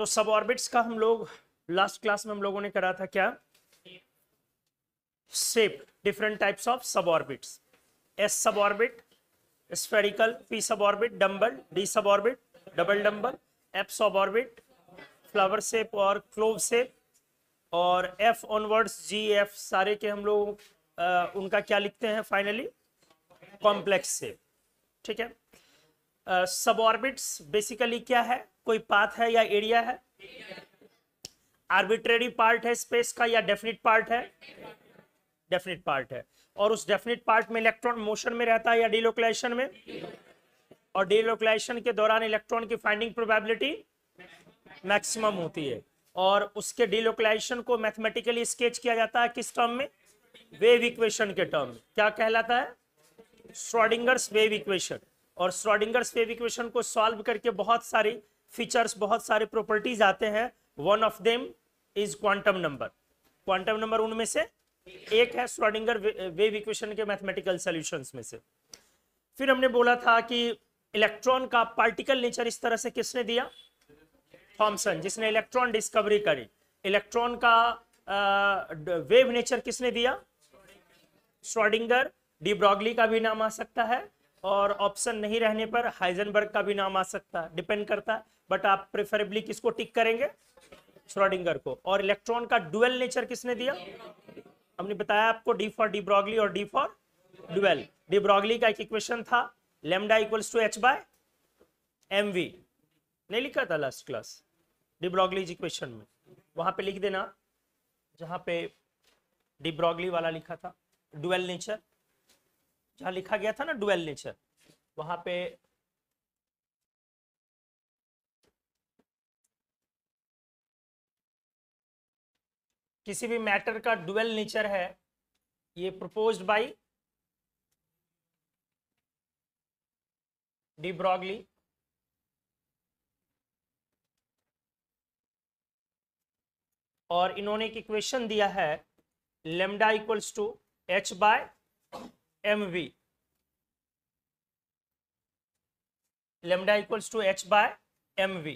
तो सब ऑर्बिट्स का हम लोग लास्ट क्लास में हम लोगों ने करा था क्या shape different types of sub orbits S sub orbit spherical P sub orbit dumbbell D sub orbit double dumbbell F sub orbit flower shape और क्लोव सेप और एफ ऑनवर्ड्स जी एफ सारे के हम लोग उनका क्या लिखते हैं फाइनली कॉम्प्लेक्स सेप ठीक है सब ऑर्बिट्स बेसिकली क्या है कोई पाथ है या एरिया है आर्बिट्रेरी पार्ट है स्पेस का या डेफिनेट पार्ट है डेफिनेट पार्ट है और उस डेफिनेट पार्ट में इलेक्ट्रॉन मोशन में रहता है या डिलोकलाइजेशन में और डिलोकलाइजेशन के दौरान इलेक्ट्रॉन की फाइंडिंग प्रोबेबिलिटी मैक्सिमम होती है और उसके डिलोकलाइजेशन को मैथमेटिकली स्केच किया जाता है किस टर्म में वेव इक्वेशन के टर्म में क्या कहलाता है श्रोडिंगर्स वेव इक्वेशन और श्रोडिंगर्स वेव इक्वेशन को सॉल्व करके बहुत सारी फीचर्स बहुत सारे प्रॉपर्टीज आते हैं one of them is quantum number quantum number उनमें से एक है श्रोडिंगर वेव इक्वेशन के मैथमेटिकल सोल्यूशन में से फिर हमने बोला था कि इलेक्ट्रॉन का पार्टिकल नेचर इस तरह से किसने दिया थॉमसन जिसने इलेक्ट्रॉन डिस्कवरी करी इलेक्ट्रॉन का वेव नेचर किसने दिया श्रोडिंगर डी ब्रॉगली का भी नाम आ सकता है और ऑप्शन नहीं रहने पर हाइजनबर्ग का भी नाम आ सकता है डिपेंड करता है बट आप प्रेफरेबली किसको टिक करेंगे श्रोडिंगर को और इलेक्ट्रॉन का डुअल नेचर किसने दिया हमने बताया आपको डी फॉर डी ब्रॉगली और D for dual de Broglie का एक इक्वेशन था lambda equals to H by M V नहीं लिखा था last class de Broglie equation में वहां पर लिख देना जहां पे डी ब्रॉगली वाला लिखा था डुअल नेचर जहां लिखा गया था ना डुअल नेचर वहां पे किसी भी मैटर का डुअल नेचर है ये प्रपोज्ड बाय डी ब्रॉगली और इन्होंने एक इक्वेशन दिया है lambda equals to H by M V lambda equals to H by M V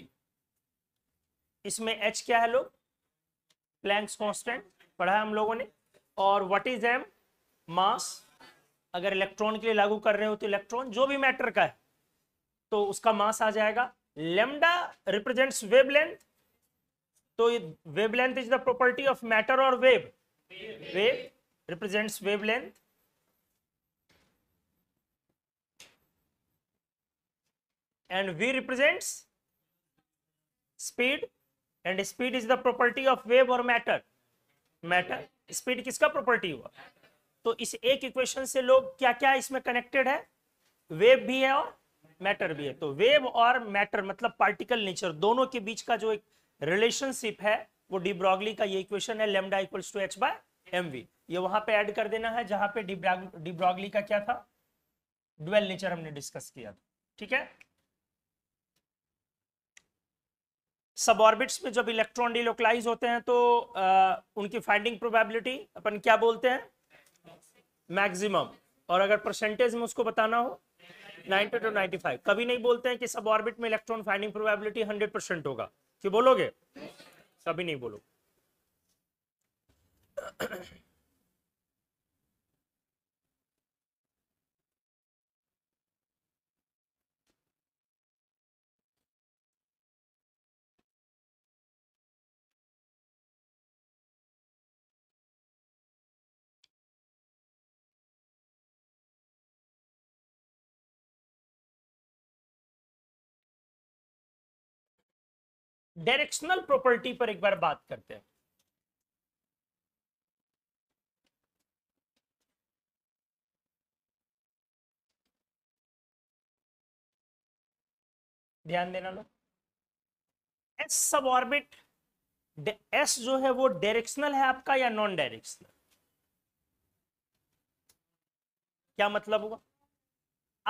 इसमें एच क्या है लोग प्लैंक्स कांस्टेंट पढ़ा है हम लोगों ने और व्हाट इज एम मास अगर इलेक्ट्रॉन के लिए लागू कर रहे हो तो इलेक्ट्रॉन जो भी मैटर का है तो उसका मास आ जाएगा लेमडा रिप्रेजेंट्स लेंथ तो wave length is the property of matter और wave wave represents length and v represents speed and speed is the property of wave or matter matter speed किसका property हुआ तो इस एक equation से लोग क्या क्या इसमें कनेक्टेड है वेव भी है और मैटर भी है तो वेव और मैटर मतलब पार्टिकल नेचर दोनों के बीच का जो एक रिलेशनशिप है वो डी ब्रॉगली का ये इक्वेशन है lambda equals to H by M V ये वहां पे ऐड कर देना है जहां पे डी ब्रॉगली का क्या था ड्वेल नेचर हमने डिस्कस किया था ठीक है सब ऑर्बिट्स में जब इलेक्ट्रॉन डिलोकलाइज होते हैं तो आ, उनकी फाइंडिंग प्रोबेबिलिटी अपन क्या बोलते हैं मैक्सिमम और अगर परसेंटेज में उसको बताना हो 90 टू 95 कभी नहीं बोलते हैं कि सब ऑर्बिट में इलेक्ट्रॉन फाइंडिंग प्रोबेबिलिटी 100 परसेंट होगा क्यों बोलोगे कभी नहीं बोलोगे डायरेक्शनल प्रॉपर्टी पर एक बार बात करते हैं ध्यान देना लो एस सब ऑर्बिट एस जो है वो डायरेक्शनल है आपका या नॉन डायरेक्शनल क्या मतलब हुआ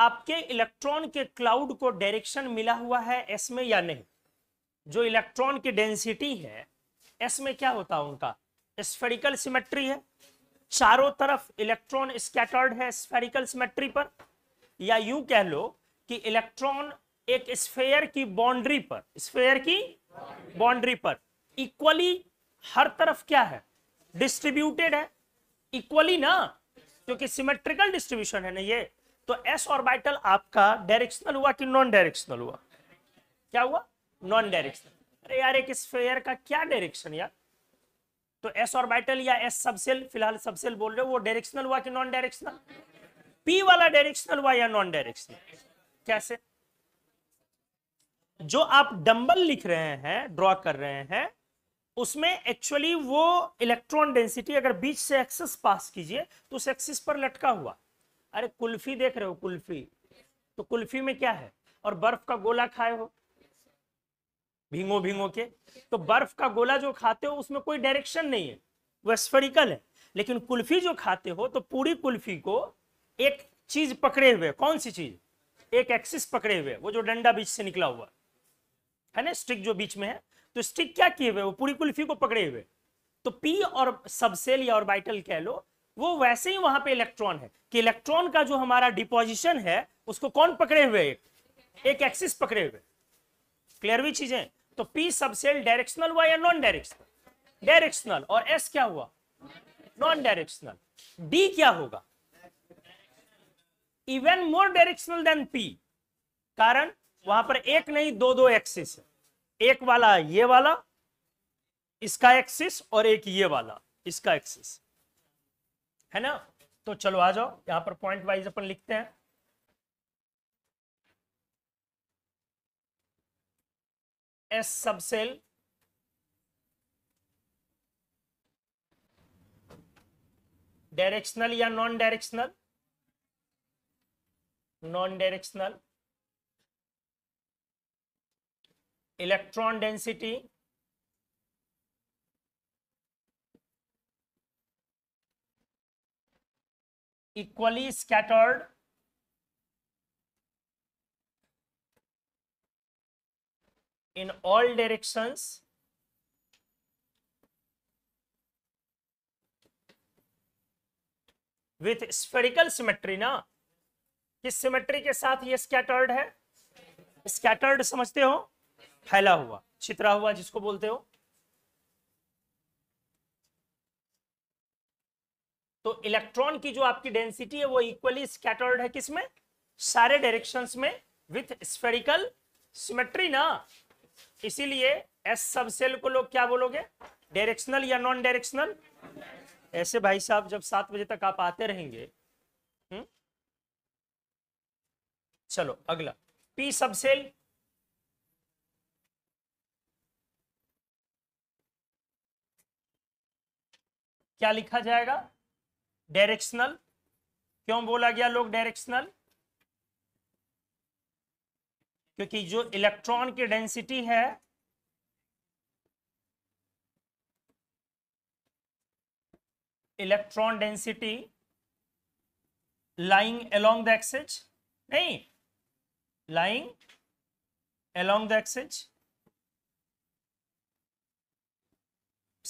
आपके इलेक्ट्रॉन के क्लाउड को डायरेक्शन मिला हुआ है एस में या नहीं जो इलेक्ट्रॉन की डेंसिटी है एस में क्या होता है उनका स्फेरिकल सिमेट्री है चारों तरफ इलेक्ट्रॉन स्कैटर्ड है स्फेरिकल सिमेट्री पर या यूं कह लो कि इलेक्ट्रॉन एक स्फेयर की बाउंड्री पर स्फेयर की बाउंड्री पर इक्वली हर तरफ क्या है डिस्ट्रीब्यूटेड है इक्वली ना क्योंकि सिमेट्रिकल डिस्ट्रीब्यूशन है ना ये तो एस ऑर्बिटल आपका डायरेक्शनल हुआ कि नॉन डायरेक्शनल हुआ क्या हुआ नॉन डायरेक्शन अरे यार एक स्फेयर का क्या डायरेक्शन यार तो एस ऑर्बिटल या एस सबसेल फिलहाल सबसेल बोल रहे हो वो डायरेक्शनल हुआ कि नॉन डायरेक्शनल पी वाला डायरेक्शनल हुआ या नॉन डायरेक्शनल कैसे जो आप डंबल लिख रहे हैं ड्रॉ कर रहे हैं उसमें एक्चुअली वो इलेक्ट्रॉन डेंसिटी अगर बीच से एक्सेस पास कीजिए तो उस एक्सिस पर लटका हुआ अरे कुल्फी देख रहे हो कुल्फी तो कुल्फी में क्या है और बर्फ का गोला खाए हो भींगो भींगो के तो बर्फ का गोला जो खाते हो उसमें कोई डायरेक्शन नहीं है वो स्फेरिकल है लेकिन कुल्फी जो खाते हो तो पूरी कुल्फी को एक चीज पकड़े हुए कौन सी चीज एक एक्सिस पकड़े हुए वो जो डंडा बीच से निकला हुआ है ना स्टिक जो बीच में है तो स्टिक क्या किए हुए वो पूरी कुल्फी को पकड़े हुए तो पी और सबसेल या ऑर्बिटल कह लो वो वैसे ही वहां पे इलेक्ट्रॉन है कि इलेक्ट्रॉन का जो हमारा डिपोजिशन है उसको कौन पकड़े हुए एक एक्सिस पकड़े हुए क्लियर हुई चीजें तो पी सबसेल डायरेक्शनल हुआ या नॉन डायरेक्शनल डायरेक्शनल और एस क्या हुआ नॉन डायरेक्शनल डी क्या होगा even more directional than P कारण वहां पर एक नहीं दो दो एक्सिस है एक वाला ये वाला इसका एक्सिस और एक ये वाला इसका एक्सिस है ना तो चलो आ जाओ यहां पर पॉइंट वाइज अपन लिखते हैं एस सबसेल डायरेक्शनल या non directional non directional electron density equally scattered in all directions with spherical symmetry ना किस सिमेट्री के साथ ये स्कैटर्ड है स्कैटर्ड समझते हो फैला हुआ छितरा हुआ जिसको बोलते हो तो इलेक्ट्रॉन की जो आपकी डेंसिटी है वो इक्वली स्कैटर्ड है किसमें सारे डायरेक्शंस में विथ स्फेरिकल सिमेट्री ना इसीलिए एस सब सेल को लोग क्या बोलोगे डायरेक्शनल या नॉन डायरेक्शनल ऐसे भाई साहब जब सात बजे तक आप आते रहेंगे हुँ? हम्म? चलो अगला पी सब सेल क्या लिखा जाएगा डायरेक्शनल क्यों बोला गया लोग डायरेक्शनल क्योंकि जो इलेक्ट्रॉन की डेंसिटी है electron density lying along the axes नहीं लाइंग अलोंग द एक्सेज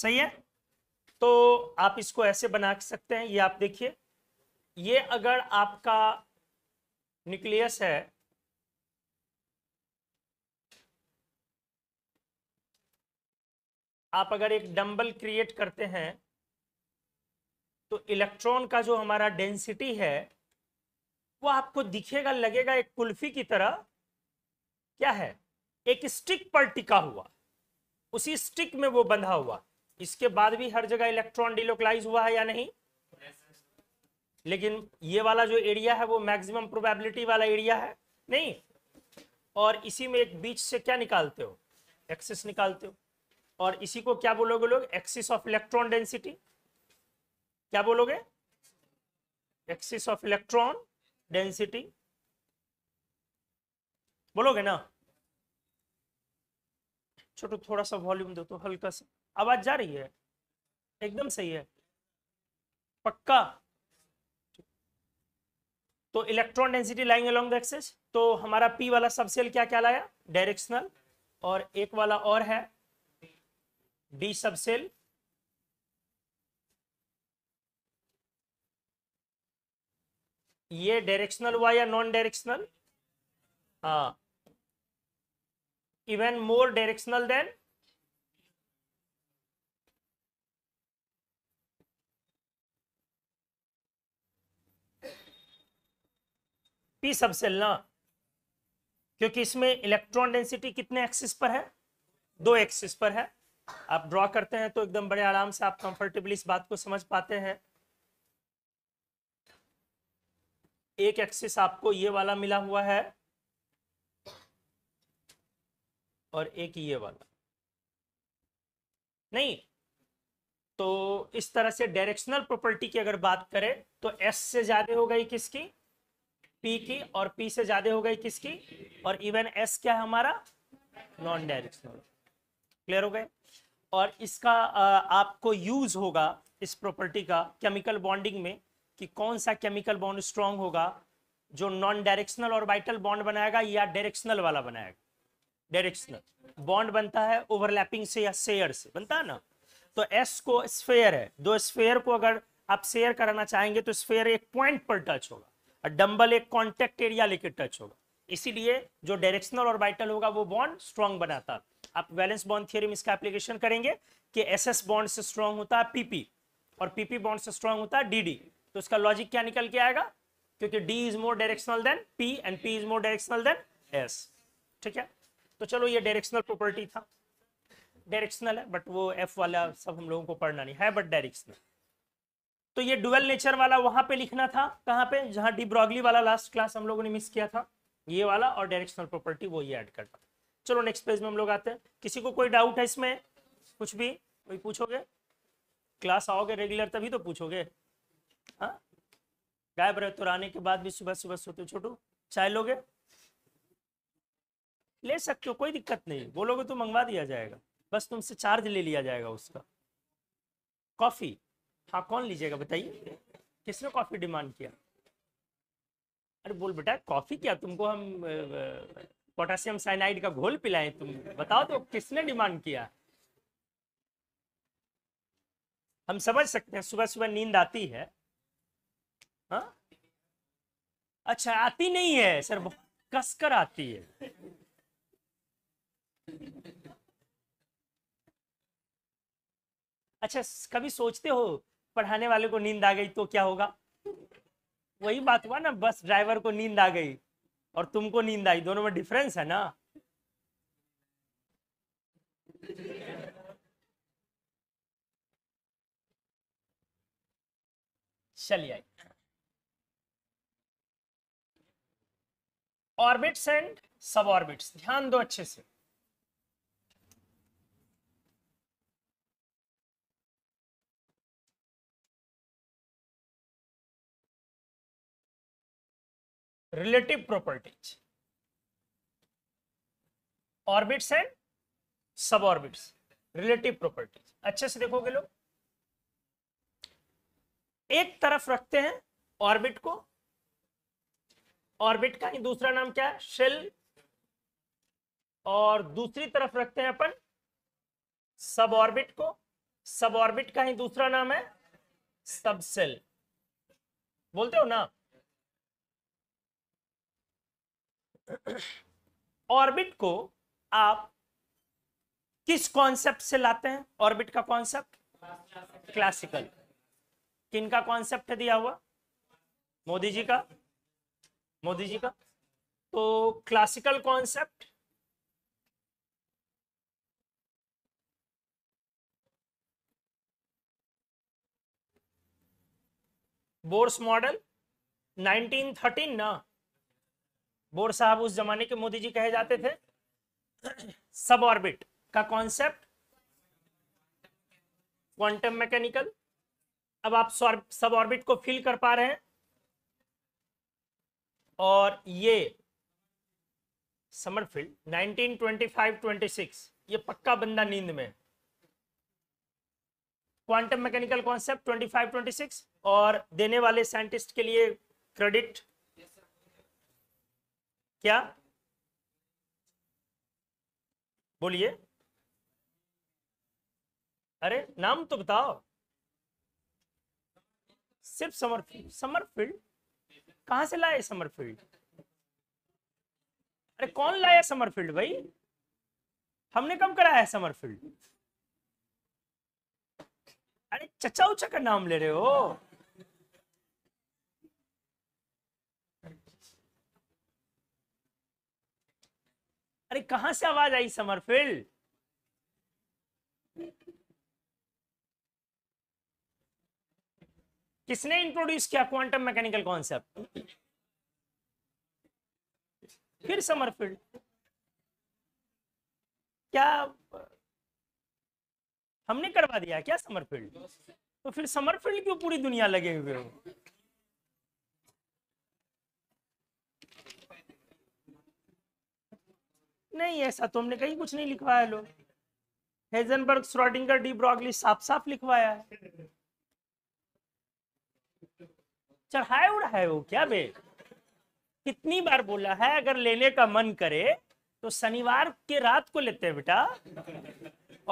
सही है तो आप इसको ऐसे बना सकते हैं ये आप देखिए ये अगर आपका न्यूक्लियस है आप अगर एक डंबल क्रिएट करते हैं तो इलेक्ट्रॉन का जो हमारा डेंसिटी है वो आपको दिखेगा लगेगा एक कुल्फी की तरह क्या है एक स्टिक पर टिका हुआ उसी स्टिक में वो बंधा हुआ इसके बाद भी हर जगह इलेक्ट्रॉन डिलोकलाइज हुआ है या नहीं लेकिन ये वाला जो एरिया है वो मैक्सिमम प्रोबेबिलिटी वाला एरिया है नहीं और इसी में एक बीच से क्या निकालते हो एक्सेस निकालते हो और इसी को क्या बोलोगे लोग एक्सिस ऑफ इलेक्ट्रॉन डेंसिटी क्या बोलोगे एक्सिस ऑफ इलेक्ट्रॉन डेंसिटी बोलोगे ना छोटू थोड़ा सा वॉल्यूम दो तो हल्का सा आवाज जा रही है एकदम सही है पक्का तो electron density lying along the axes तो हमारा पी वाला सबसेल क्या क्या लाया डायरेक्शनल और एक वाला और है डी सब सेल ये डायरेक्शनल हुआ या नॉन डायरेक्शनल हा even more directional than P subshell ना क्योंकि इसमें इलेक्ट्रॉन डेंसिटी कितने एक्सिस पर है दो एक्सिस पर है आप ड्रॉ करते हैं तो एकदम बड़े आराम से आप कंफर्टेबली इस बात को समझ पाते हैं एक एक्सिस आपको ये वाला मिला हुआ है और एक ये वाला नहीं तो इस तरह से डायरेक्शनल प्रॉपर्टी की अगर बात करें तो एस से ज्यादा हो गई किसकी पी की और पी से ज्यादा हो गई किसकी और इवन एस क्या है हमारा नॉन डायरेक्शनल क्लियर हो गए और इसका आपको यूज होगा इस प्रॉपर्टी का केमिकल बॉन्डिंग में कि कौन सा केमिकल बॉन्ड स्ट्रांग होगा जो नॉन डायरेक्शनल और वाइटल बॉन्ड बनाएगा या डायरेक्शनल वाला बनाएगा डायरेक्शनल बॉन्ड बनता है ओवरलैपिंग से या शेयर से बनता है ना तो एस को स्फेयर है दो स्फेयर को अगर आप शेयर कराना चाहेंगे तो स्फेयर एक पॉइंट पर टच होगा और डम्बल एक कॉन्टेक्ट एरिया लेकर टच होगा इसीलिए जो डायरेक्शनल और वाइटल होगा वो बॉन्ड स्ट्रांग बनाता है आप वैलेंस बॉन्ड थियरी में इसका एप्लीकेशन करेंगे कि एस एस बॉन्ड से स्ट्रांग होता है पीपी और पीपी बॉन्ड से स्ट्रांग होता है डीडी तो इसका लॉजिक क्या निकल के आएगा क्योंकि D is more directional than P and P is more directional than S ठीक है तो चलो ये डायरेक्शनल प्रॉपर्टी था डायरेक्शनल है बट वो एफ वाला सब हम लोगों को पढ़ना नहीं है बट डायरेक्शनल तो ये डुअल नेचर वाला वहां पे लिखना था कहां पे जहां डी ब्रॉगली वाला लास्ट क्लास हम लोगों ने मिस किया था ये वाला और डायरेक्शनल प्रॉपर्टी वो ये ऐड करना चलो नेक्स्ट पेज में हम लोग आते हैं किसी को कोई डाउट है इसमें कुछ भी कोई पूछोगे क्लास आओगे रेगुलर तभी तो पूछोगे हाँ? गायब रहे तो आने के बाद भी सुबह सुबह सोते छोटू चाय लोगे ले सकते हो कोई दिक्कत नहीं बोलोगे तो मंगवा दिया जाएगा बस तुमसे चार्ज ले लिया जाएगा उसका कॉफी हाँ कौन लीजिएगा बताइए किसने कॉफी डिमांड किया अरे बोल बेटा कॉफी क्या तुमको हम पोटेशियम साइनाइड का घोल पिलाए तुम बताओ तो किसने डिमांड किया हम समझ सकते हैं सुबह सुबह नींद आती है हा? अच्छा आती नहीं है सर कसकर आती है अच्छा कभी सोचते हो पढ़ाने वाले को नींद आ गई तो क्या होगा वही बात हुआ ना बस ड्राइवर को नींद आ गई और तुमको नींद आई दोनों में डिफरेंस है ना चलिए आई ऑर्बिट्स एंड सब ऑर्बिट्स ध्यान दो अच्छे से relative properties orbits and sub orbits relative properties अच्छे से देखोगे लोग एक तरफ रखते हैं ऑर्बिट को ऑर्बिट का ही दूसरा नाम क्या है शेल और दूसरी तरफ रखते हैं अपन सब ऑर्बिट को सब ऑर्बिट का ही दूसरा नाम है सब सेल बोलते हो ना ऑर्बिट को आप किस कॉन्सेप्ट से लाते हैं ऑर्बिट का कॉन्सेप्ट क्लासिकल किन का कॉन्सेप्ट दिया हुआ मोदी जी का मोदी जी का तो क्लासिकल कॉन्सेप्ट बोर्स मॉडल 1913 ना बोर साहब उस जमाने के मोदी जी कहे जाते थे सब ऑर्बिट का कॉन्सेप्ट क्वांटम मैकेनिकल अब आप सब ऑर्बिट को फिल कर पा रहे हैं और ये समरफील्ड 1925-26 ये पक्का बंदा नींद में क्वांटम मैकेनिकल कॉन्सेप्ट 25-26 और देने वाले साइंटिस्ट के लिए क्रेडिट क्या बोलिए अरे नाम तो बताओ सिर्फ समर समरफील्ड कहां से लाए समरफील्ड अरे कौन लाया समरफील्ड भाई हमने कम कराया है समरफील्ड अरे चचा उचा का नाम ले रहे हो अरे कहां से आवाज आई समरफिल्ड किसने इंट्रोड्यूस किया क्वांटम मैकेनिकल कॉन्सेप्ट फिर समरफील्ड क्या हमने करवा दिया क्या समरफिल्ड तो फिर समरफिल्ड क्यों पूरी दुनिया लगे हुए हो नहीं ऐसा तो हमने कहीं कुछ नहीं लिखवाया लो हेजनबर्ग स्रॉडिंगर डी ब्रॉगली साफ साफ लिखवाया है चढ़ाए उड़ाए हो क्या बे कितनी बार बोला है अगर लेने का मन करे तो शनिवार के रात को लेते हैं बेटा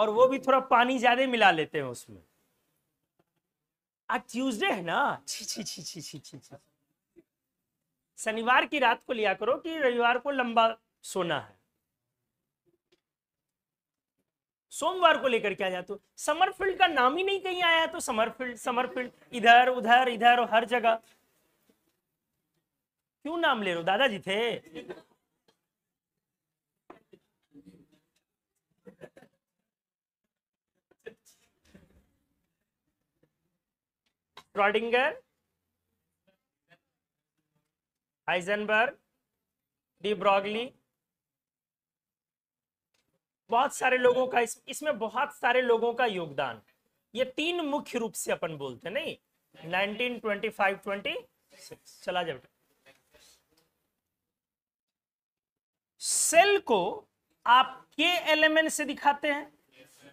और वो भी थोड़ा पानी ज्यादा मिला लेते हैं उसमें आज ट्यूजडे है ना छी छी छी छी छी छी शनिवार की रात को लिया करो कि रविवार को लंबा सोना है सोमवार को लेकर क्या जाते हो समरफील्ड का नाम ही नहीं कहीं आया तो समरफील्ड समरफील्ड इधर उधर इधर और हर जगह क्यों नाम ले रहे हो दादाजी थे ट्रॉडिंगर हाइजनबर्ग डी ब्रॉगली बहुत सारे लोगों का इसमें बहुत सारे लोगों का योगदान ये तीन मुख्य रूप से अपन बोलते हैं नहीं 1925 26 चला जाए सेल को आप के एलिमेंट से दिखाते हैं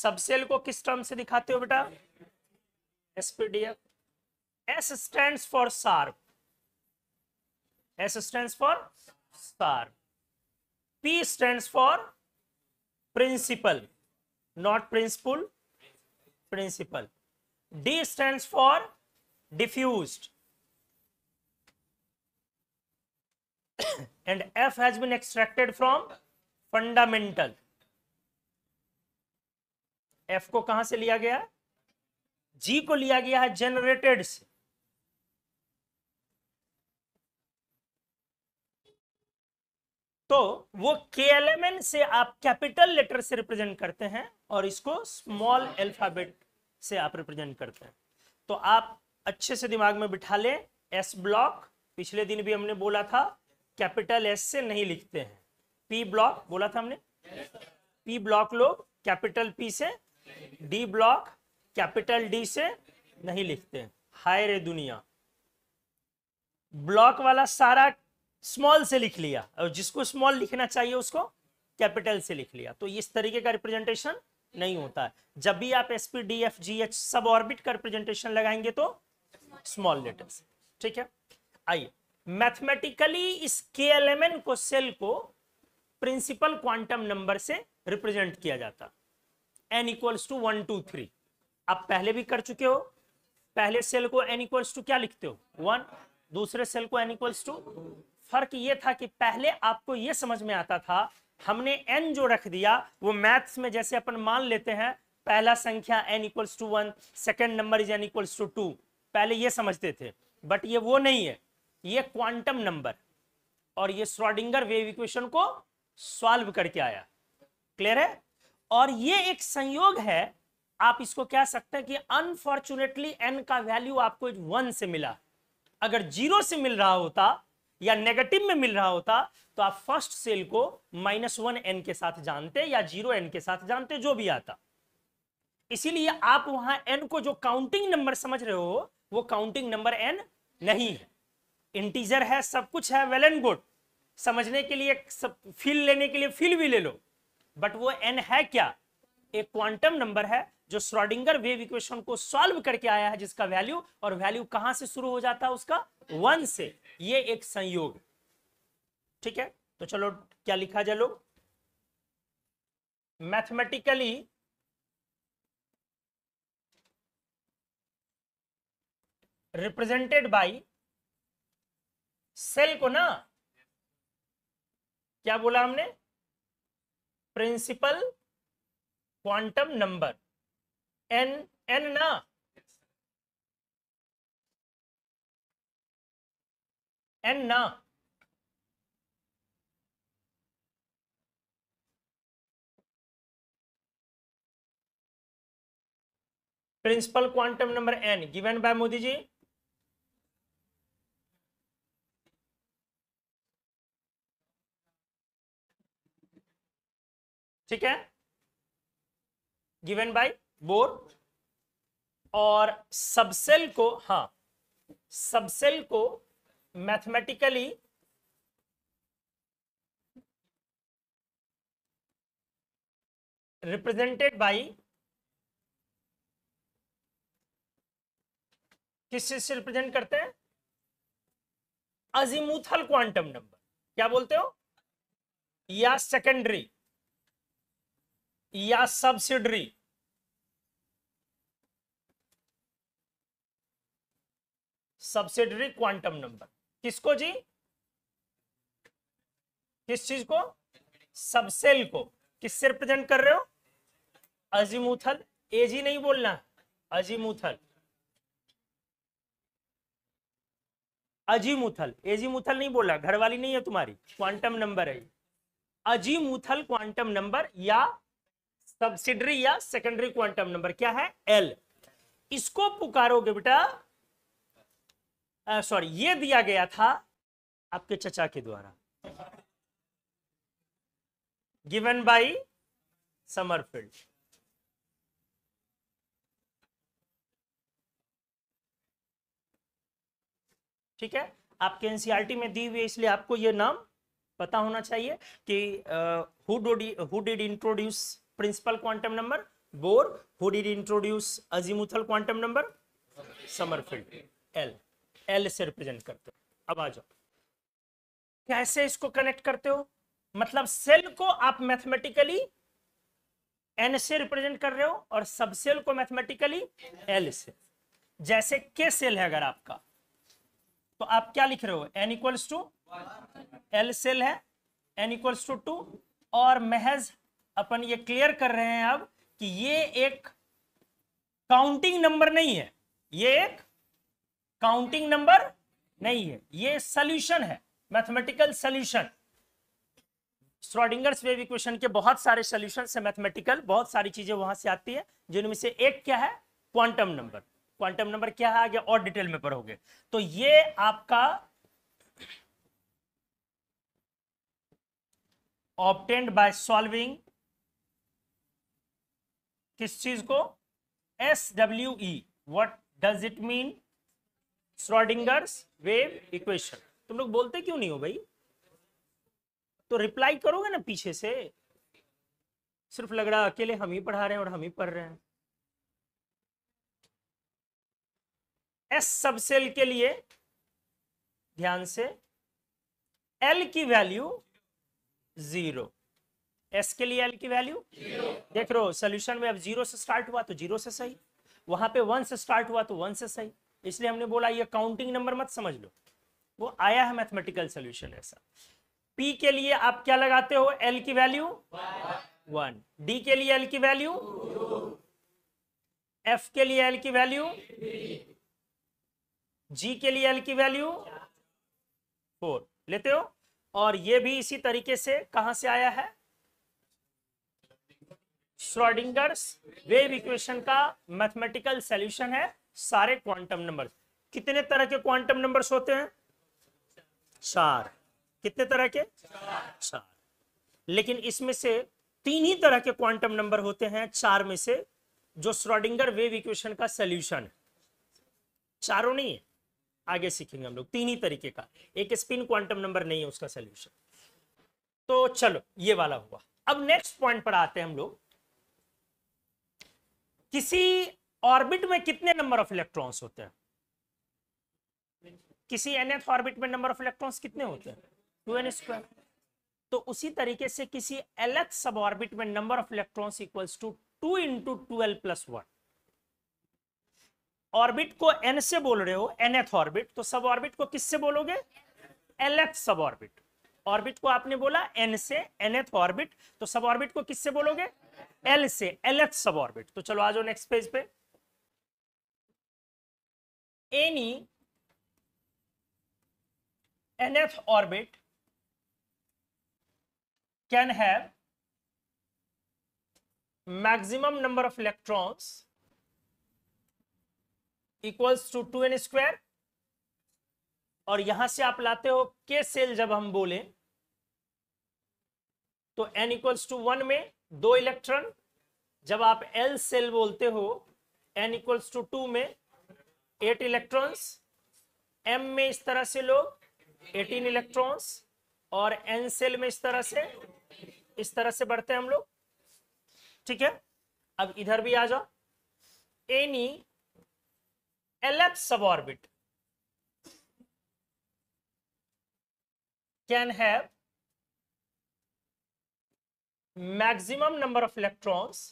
सबसेल को किस टर्म से दिखाते हो बेटा S P D F S stand for sharp S stand for sharp P stands for principal, not principal, principal. D stands for diffused. and F has been extracted from fundamental. F को कहां से लिया गया G को लिया गया है जनरेटेड से तो वो के एल एम एन से आप कैपिटल लेटर से रिप्रेजेंट करते हैं और इसको स्मॉल अल्फाबेट से आप रिप्रेजेंट करते हैं तो आप अच्छे से दिमाग में बिठा लें एस ब्लॉक पिछले दिन भी हमने बोला था कैपिटल एस से नहीं लिखते हैं पी ब्लॉक बोला था हमने पी ब्लॉक लोग कैपिटल पी से डी ब्लॉक कैपिटल डी से नहीं लिखते हैं हाय रे दुनिया ब्लॉक वाला सारा स्मॉल से लिख लिया और जिसको स्मॉल लिखना चाहिए उसको कैपिटल से लिख लिया तो इस तरीके का रिप्रेजेंटेशन नहीं होता है जब भी आप S P D F G H sub orbit का रिप्रेजेंटेशन लगाएंगे तो स्मॉल लेटर से ठीक है आइए मैथमेटिकली इस के एल एम एन को सेल को प्रिंसिपल क्वांटम नंबर से रिप्रेजेंट किया जाता N equals to one two three आप पहले भी कर चुके हो पहले सेल को एन इक्वल्स टू क्या लिखते हो वन दूसरे सेल को एन इक्वल्स टू फर्क ये था कि पहले आपको ये समझ में आता था हमने एन जो रख दिया वो मैथ्स में जैसे अपन मान लेते हैं पहला संख्या N equals to one second number is N equals to two पहले ये समझते थे बट ये वो नहीं है ये क्वांटम नंबर और ये श्रॉडिंगर वेव इक्वेशन को सॉल्व करके आया क्लियर है और ये एक संयोग है आप इसको कह सकते हैं कि अनफॉर्चुनेटली एन का वैल्यू आपको वन से मिला अगर जीरो से मिल रहा होता या नेगेटिव में मिल रहा होता तो आप फर्स्ट सेल को माइनस वन एन के साथ जानते या जीरो एन के साथ जानते जो भी आता इसीलिए आप वहां एन को जो काउंटिंग नंबर समझ रहे हो वो काउंटिंग नंबर एन नहीं है इंटीजर है सब कुछ है वेल एंड गुड समझने के लिए सब फील लेने के लिए फील भी ले लो बट वो एन है क्या एक क्वांटम नंबर है जो श्रोडिंगर वेव इक्वेशन को सॉल्व करके आया है जिसका वैल्यू और वैल्यू कहां से शुरू हो जाता है उसका वन से ये एक संयोग ठीक है तो चलो क्या लिखा जाए लोग मैथमेटिकली रिप्रेजेंटेड बाय सेल को ना क्या बोला हमने principal quantum number N N ना एन ना principal quantum number N given by Modi ji ठीक है गिवन बाय बोर और सबसेल को हां सबसेल को मैथमेटिकली रिप्रेजेंटेड बाई किस चीज से रिप्रेजेंट करते हैं अजीमूथल क्वांटम नंबर क्या बोलते हो या सेकेंडरी या सब्सिडरी सब्सिडरी क्वांटम नंबर किसको जी किस चीज को सबसेल को किससे रिप्रेजेंट कर रहे हो अजीमूथल एजी नहीं बोलना अजीमूथल अजीमूथल एजीमूथल नहीं बोला घरवाली नहीं है तुम्हारी क्वांटम नंबर है अजीमूथल क्वांटम नंबर या सब्सिडरी या सेकेंडरी क्वांटम नंबर क्या है एल इसको पुकारोगे बेटा सॉरी ये दिया गया था आपके चचा के द्वारा गिवन बाई समरफील्ड ठीक है आपके एनसीआरटी e में दी हुई है इसलिए आपको यह नाम पता होना चाहिए कि who did introduce principal quantum number Bohr who did introduce azimuthal quantum number Sommerfeld L L से रिप्रेजेंट करते हो अब आ जाओ कैसे इसको कनेक्ट करते हो मतलब सेल को आप मैथमेटिकली एन से रिप्रेजेंट कर रहे हो और सब सेल को मैथमेटिकली एल से जैसे के सेल है अगर आपका तो आप क्या लिख रहे हो N equals to L shell है एन इक्वल्स टू टू और महज अपन ये क्लियर कर रहे हैं अब कि ये एक काउंटिंग नंबर नहीं है ये एक काउंटिंग नंबर नहीं है ये सोल्यूशन है mathematical solution Schrodinger's wave equation के बहुत सारे सोल्यूशन है मैथमेटिकल बहुत सारी चीजें वहां से आती है जिनमें से एक क्या है क्वांटम नंबर क्वांटम नंबर क्या है आगे और डिटेल में पढ़ोगे तो ये आपका ऑप्टेंड बाय सॉल्विंग किस चीज को S W E what does it mean Schrodinger's wave equation तुम लोग बोलते क्यों नहीं हो भाई तो रिप्लाई करोगे ना पीछे से सिर्फ लग रहा अकेले हम ही पढ़ा रहे हैं और हम ही पढ़ रहे हैं एस सबसेल के लिए ध्यान से एल की वैल्यू जीरो एस के लिए एल की वैल्यू देख रो सोल्यूशन में अब जीरो से स्टार्ट हुआ तो जीरो से सही वहां पे वन से स्टार्ट हुआ तो वन से सही इसलिए हमने बोला ये काउंटिंग नंबर मत समझ लो वो आया है मैथमेटिकल सोल्यूशन ऐसा पी के लिए आप क्या लगाते हो एल की वैल्यू वन डी के लिए एल की वैल्यू एफ के लिए एल की वैल्यू जी के लिए एल की वैल्यू फोर लेते हो और ये भी इसी तरीके से कहां से आया है श्रोडिंगर्स वेव इक्वेशन का मैथमेटिकल सोल्यूशन है सारे क्वांटम नंबर कितने तरह के क्वांटम नंबर्स होते हैं चार कितने तरह के चार लेकिन इसमें से तीन ही तरह के क्वांटम नंबर होते हैं चार में से जो स्रॉडिंगर वेव इक्वेशन का सोल्यूशन है चारों नहीं है आगे सीखेंगे हम लोग तीन ही तरीके का एक स्पिन क्वांटम नंबर नहीं है उसका सोल्यूशन तो चलो ये वाला हुआ अब नेक्स्ट पॉइंट पर आते हैं हम लोग किसी ऑर्बिट में कितने नंबर ऑफ इलेक्ट्रॉन्स होते हैं किसी एनएथ ऑर्बिट में नंबर ऑफ इलेक्ट्रॉन्स कितने होते हैं टू एन स्क्वायर तो उसी तरीके से किसी एलथ सब ऑर्बिट में number of electrons equals to two into twelve plus one orbit को एन से बोल रहे हो एनएथ ऑर्बिट तो सब ऑर्बिट को किससे बोलोगे एलएथ सब ऑर्बिट ऑर्बिट को आपने बोला एन से एनएथ ऑर्बिट तो सब ऑर्बिट को किससे बोलोगे एल से एलएथ सब ऑर्बिट तो चलो आ जाओ नेक्स्ट पेज पे any nth orbit can have maximum number of electrons equals to two n square और यहां से आप लाते हो के सेल जब हम बोले तो एन इक्वल्स टू वन में दो इलेक्ट्रॉन जब आप एल सेल बोलते हो एन इक्वल्स टू टू में एट इलेक्ट्रॉन्स एम में इस तरह से लो एटीन इलेक्ट्रॉन्स और एन सेल में इस तरह से इस तरह से बढ़ते हैं हम लोग ठीक है अब इधर भी आ जाओ any sub orbit can have maximum number of electrons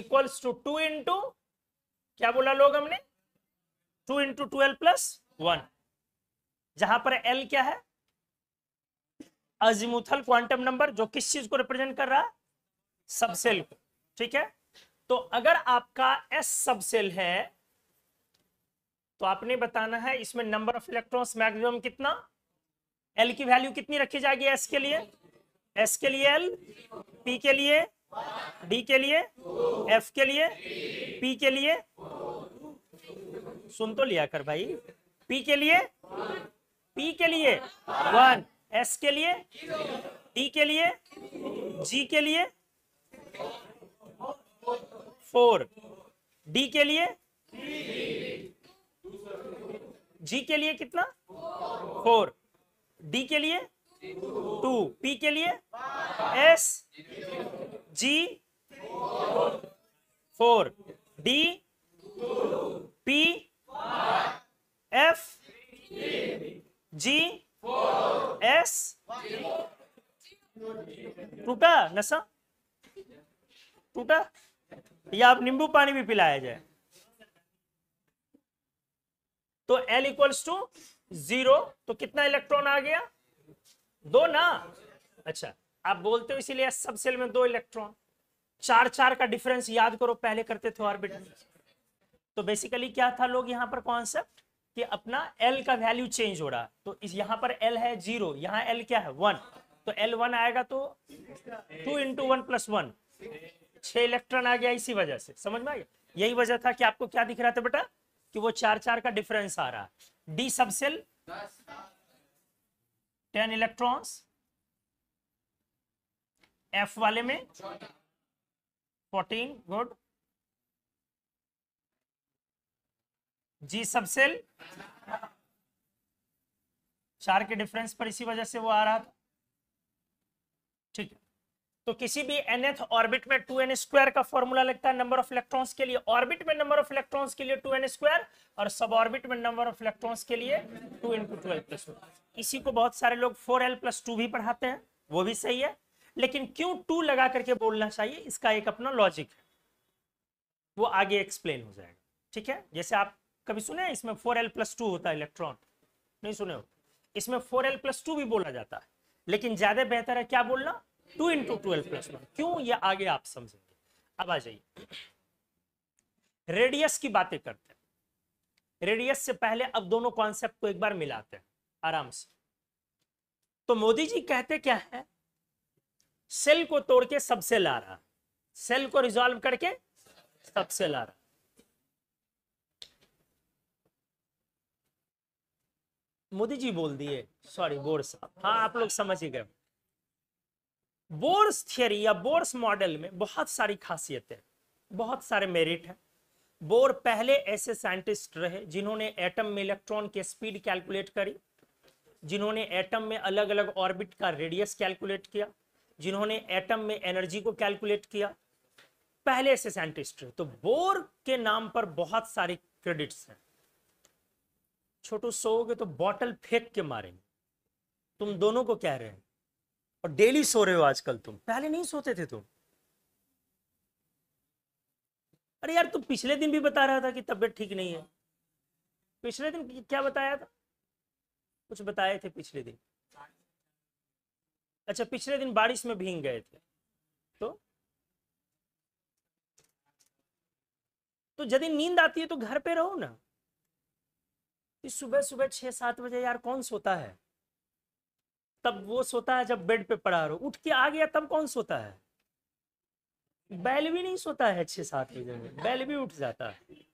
equals to two into क्या बोला लोग हमने two into twelve plus one जहां पर एल क्या है अजिमुथल क्वांटम नंबर जो किस चीज को रिप्रेजेंट कर रहा सबसेल को ठीक है तो अगर आपका एस सबसेल है तो आपने बताना है इसमें नंबर ऑफ इलेक्ट्रॉन्स मैक्सिमम कितना एल की वैल्यू कितनी रखी जाएगी एस के लिए एस के लिए एल पी के लिए डी के लिए एफ के लिए पी के लिए सुन तो लिया कर भाई पी के लिए पी के लिए वन एस के लिए टी के लिए जी के लिए फोर डी के लिए जी के लिए कितना फोर डी के लिए टू पी के लिए s g four d p f g s टूटा नशा टूटा या आप नींबू पानी भी पिलाया जाए तो L इक्वल्स टू जीरो तो कितना इलेक्ट्रॉन आ गया दो ना अच्छा आप बोलते हो इसीलिए सब सेल में दो इलेक्ट्रॉन चार चार का डिफरेंस याद करो पहले करते थे ऑर्बिट में तो बेसिकली क्या था लोग यहाँ पर कॉन्सेप्ट कि अपना एल का वैल्यू चेंज हो रहा है तो इस यहां पर एल है जीरो यहां एल क्या है वन तो एल वन आएगा तो two into one plus one छह इलेक्ट्रॉन आ गया इसी वजह से समझ में आ गया यही वजह था कि आपको क्या दिख रहा था बेटा कि वो चार चार का डिफरेंस आ रहा d subshell ten electrons f वाले में फोर्टीन गुड जी सबसेल चार के डिफरेंस पर इसी वजह से वो आ रहा था तो किसी भी nth ऑर्बिट में 2n स्क्वायर का फॉर्मूला लगता है नंबर ऑफ इलेक्ट्रॉन्स के लिए ऑर्बिट में नंबर ऑफ इलेक्ट्रॉन्स के लिए 2n स्क्वायर और सब ऑर्बिट में नंबर ऑफ इलेक्ट्रॉन्स के लिए 2 इंटू ट्वेल्व प्लस टू इसी को बहुत सारे लोग 4l प्लस टू भी पढ़ाते हैं वो भी सही है लेकिन क्यों टू लगा करके बोलना चाहिए इसका एक अपना लॉजिक है वो आगे एक्सप्लेन हो जाएगा ठीक है जैसे आप कभी सुने इसमें फोर एल प्लस टू होता है इलेक्ट्रॉन नहीं सुने हो इसमें फोर एल प्लस टू भी बोला जाता है लेकिन ज्यादा बेहतर है क्या बोलना two into twelve plus one क्यों ये आगे आप समझेंगे अब आ जाइए रेडियस की बातें करते हैं रेडियस से पहले अब दोनों कॉन्सेप्ट को एक बार मिलाते हैं आराम से तो मोदी जी कहते क्या है सेल को तोड़ के सबसे ला रहा सेल को रिजॉल्व करके सबसे ला रहा मोदी जी बोल दिए सॉरी बोर साहब हाँ आप लोग समझ ही गए बोर्स थियरी या बोर्स मॉडल में बहुत सारी खासियतें बहुत सारे मेरिट हैं बोर पहले ऐसे साइंटिस्ट रहे जिन्होंने एटम में इलेक्ट्रॉन की स्पीड कैलकुलेट करी जिन्होंने एटम में अलग अलग ऑर्बिट का रेडियस कैलकुलेट किया जिन्होंने एटम में एनर्जी को कैलकुलेट किया पहले ऐसे साइंटिस्ट रहे तो बोर के नाम पर बहुत सारे क्रेडिट्स हैं छोटू सोओगे तो बॉटल फेंक के मारेंगे तुम दोनों को कह रहे हैं और डेली सो रहे हो आजकल तुम पहले नहीं सोते थे तुम अरे यार तू पिछले दिन भी बता रहा था कि तबीयत ठीक नहीं है पिछले दिन क्या बताया था कुछ बताए थे पिछले दिन अच्छा पिछले दिन बारिश में भींग गए थे तो तो यदि नींद आती है तो घर पे रहो ना सुबह सुबह छह सात बजे यार कौन सोता है तब वो सोता है जब बेड पे पड़ा रहो उठ के आ गया तब कौन सोता है बैल भी नहीं सोता है छह सात बजे में बैल भी उठ जाता है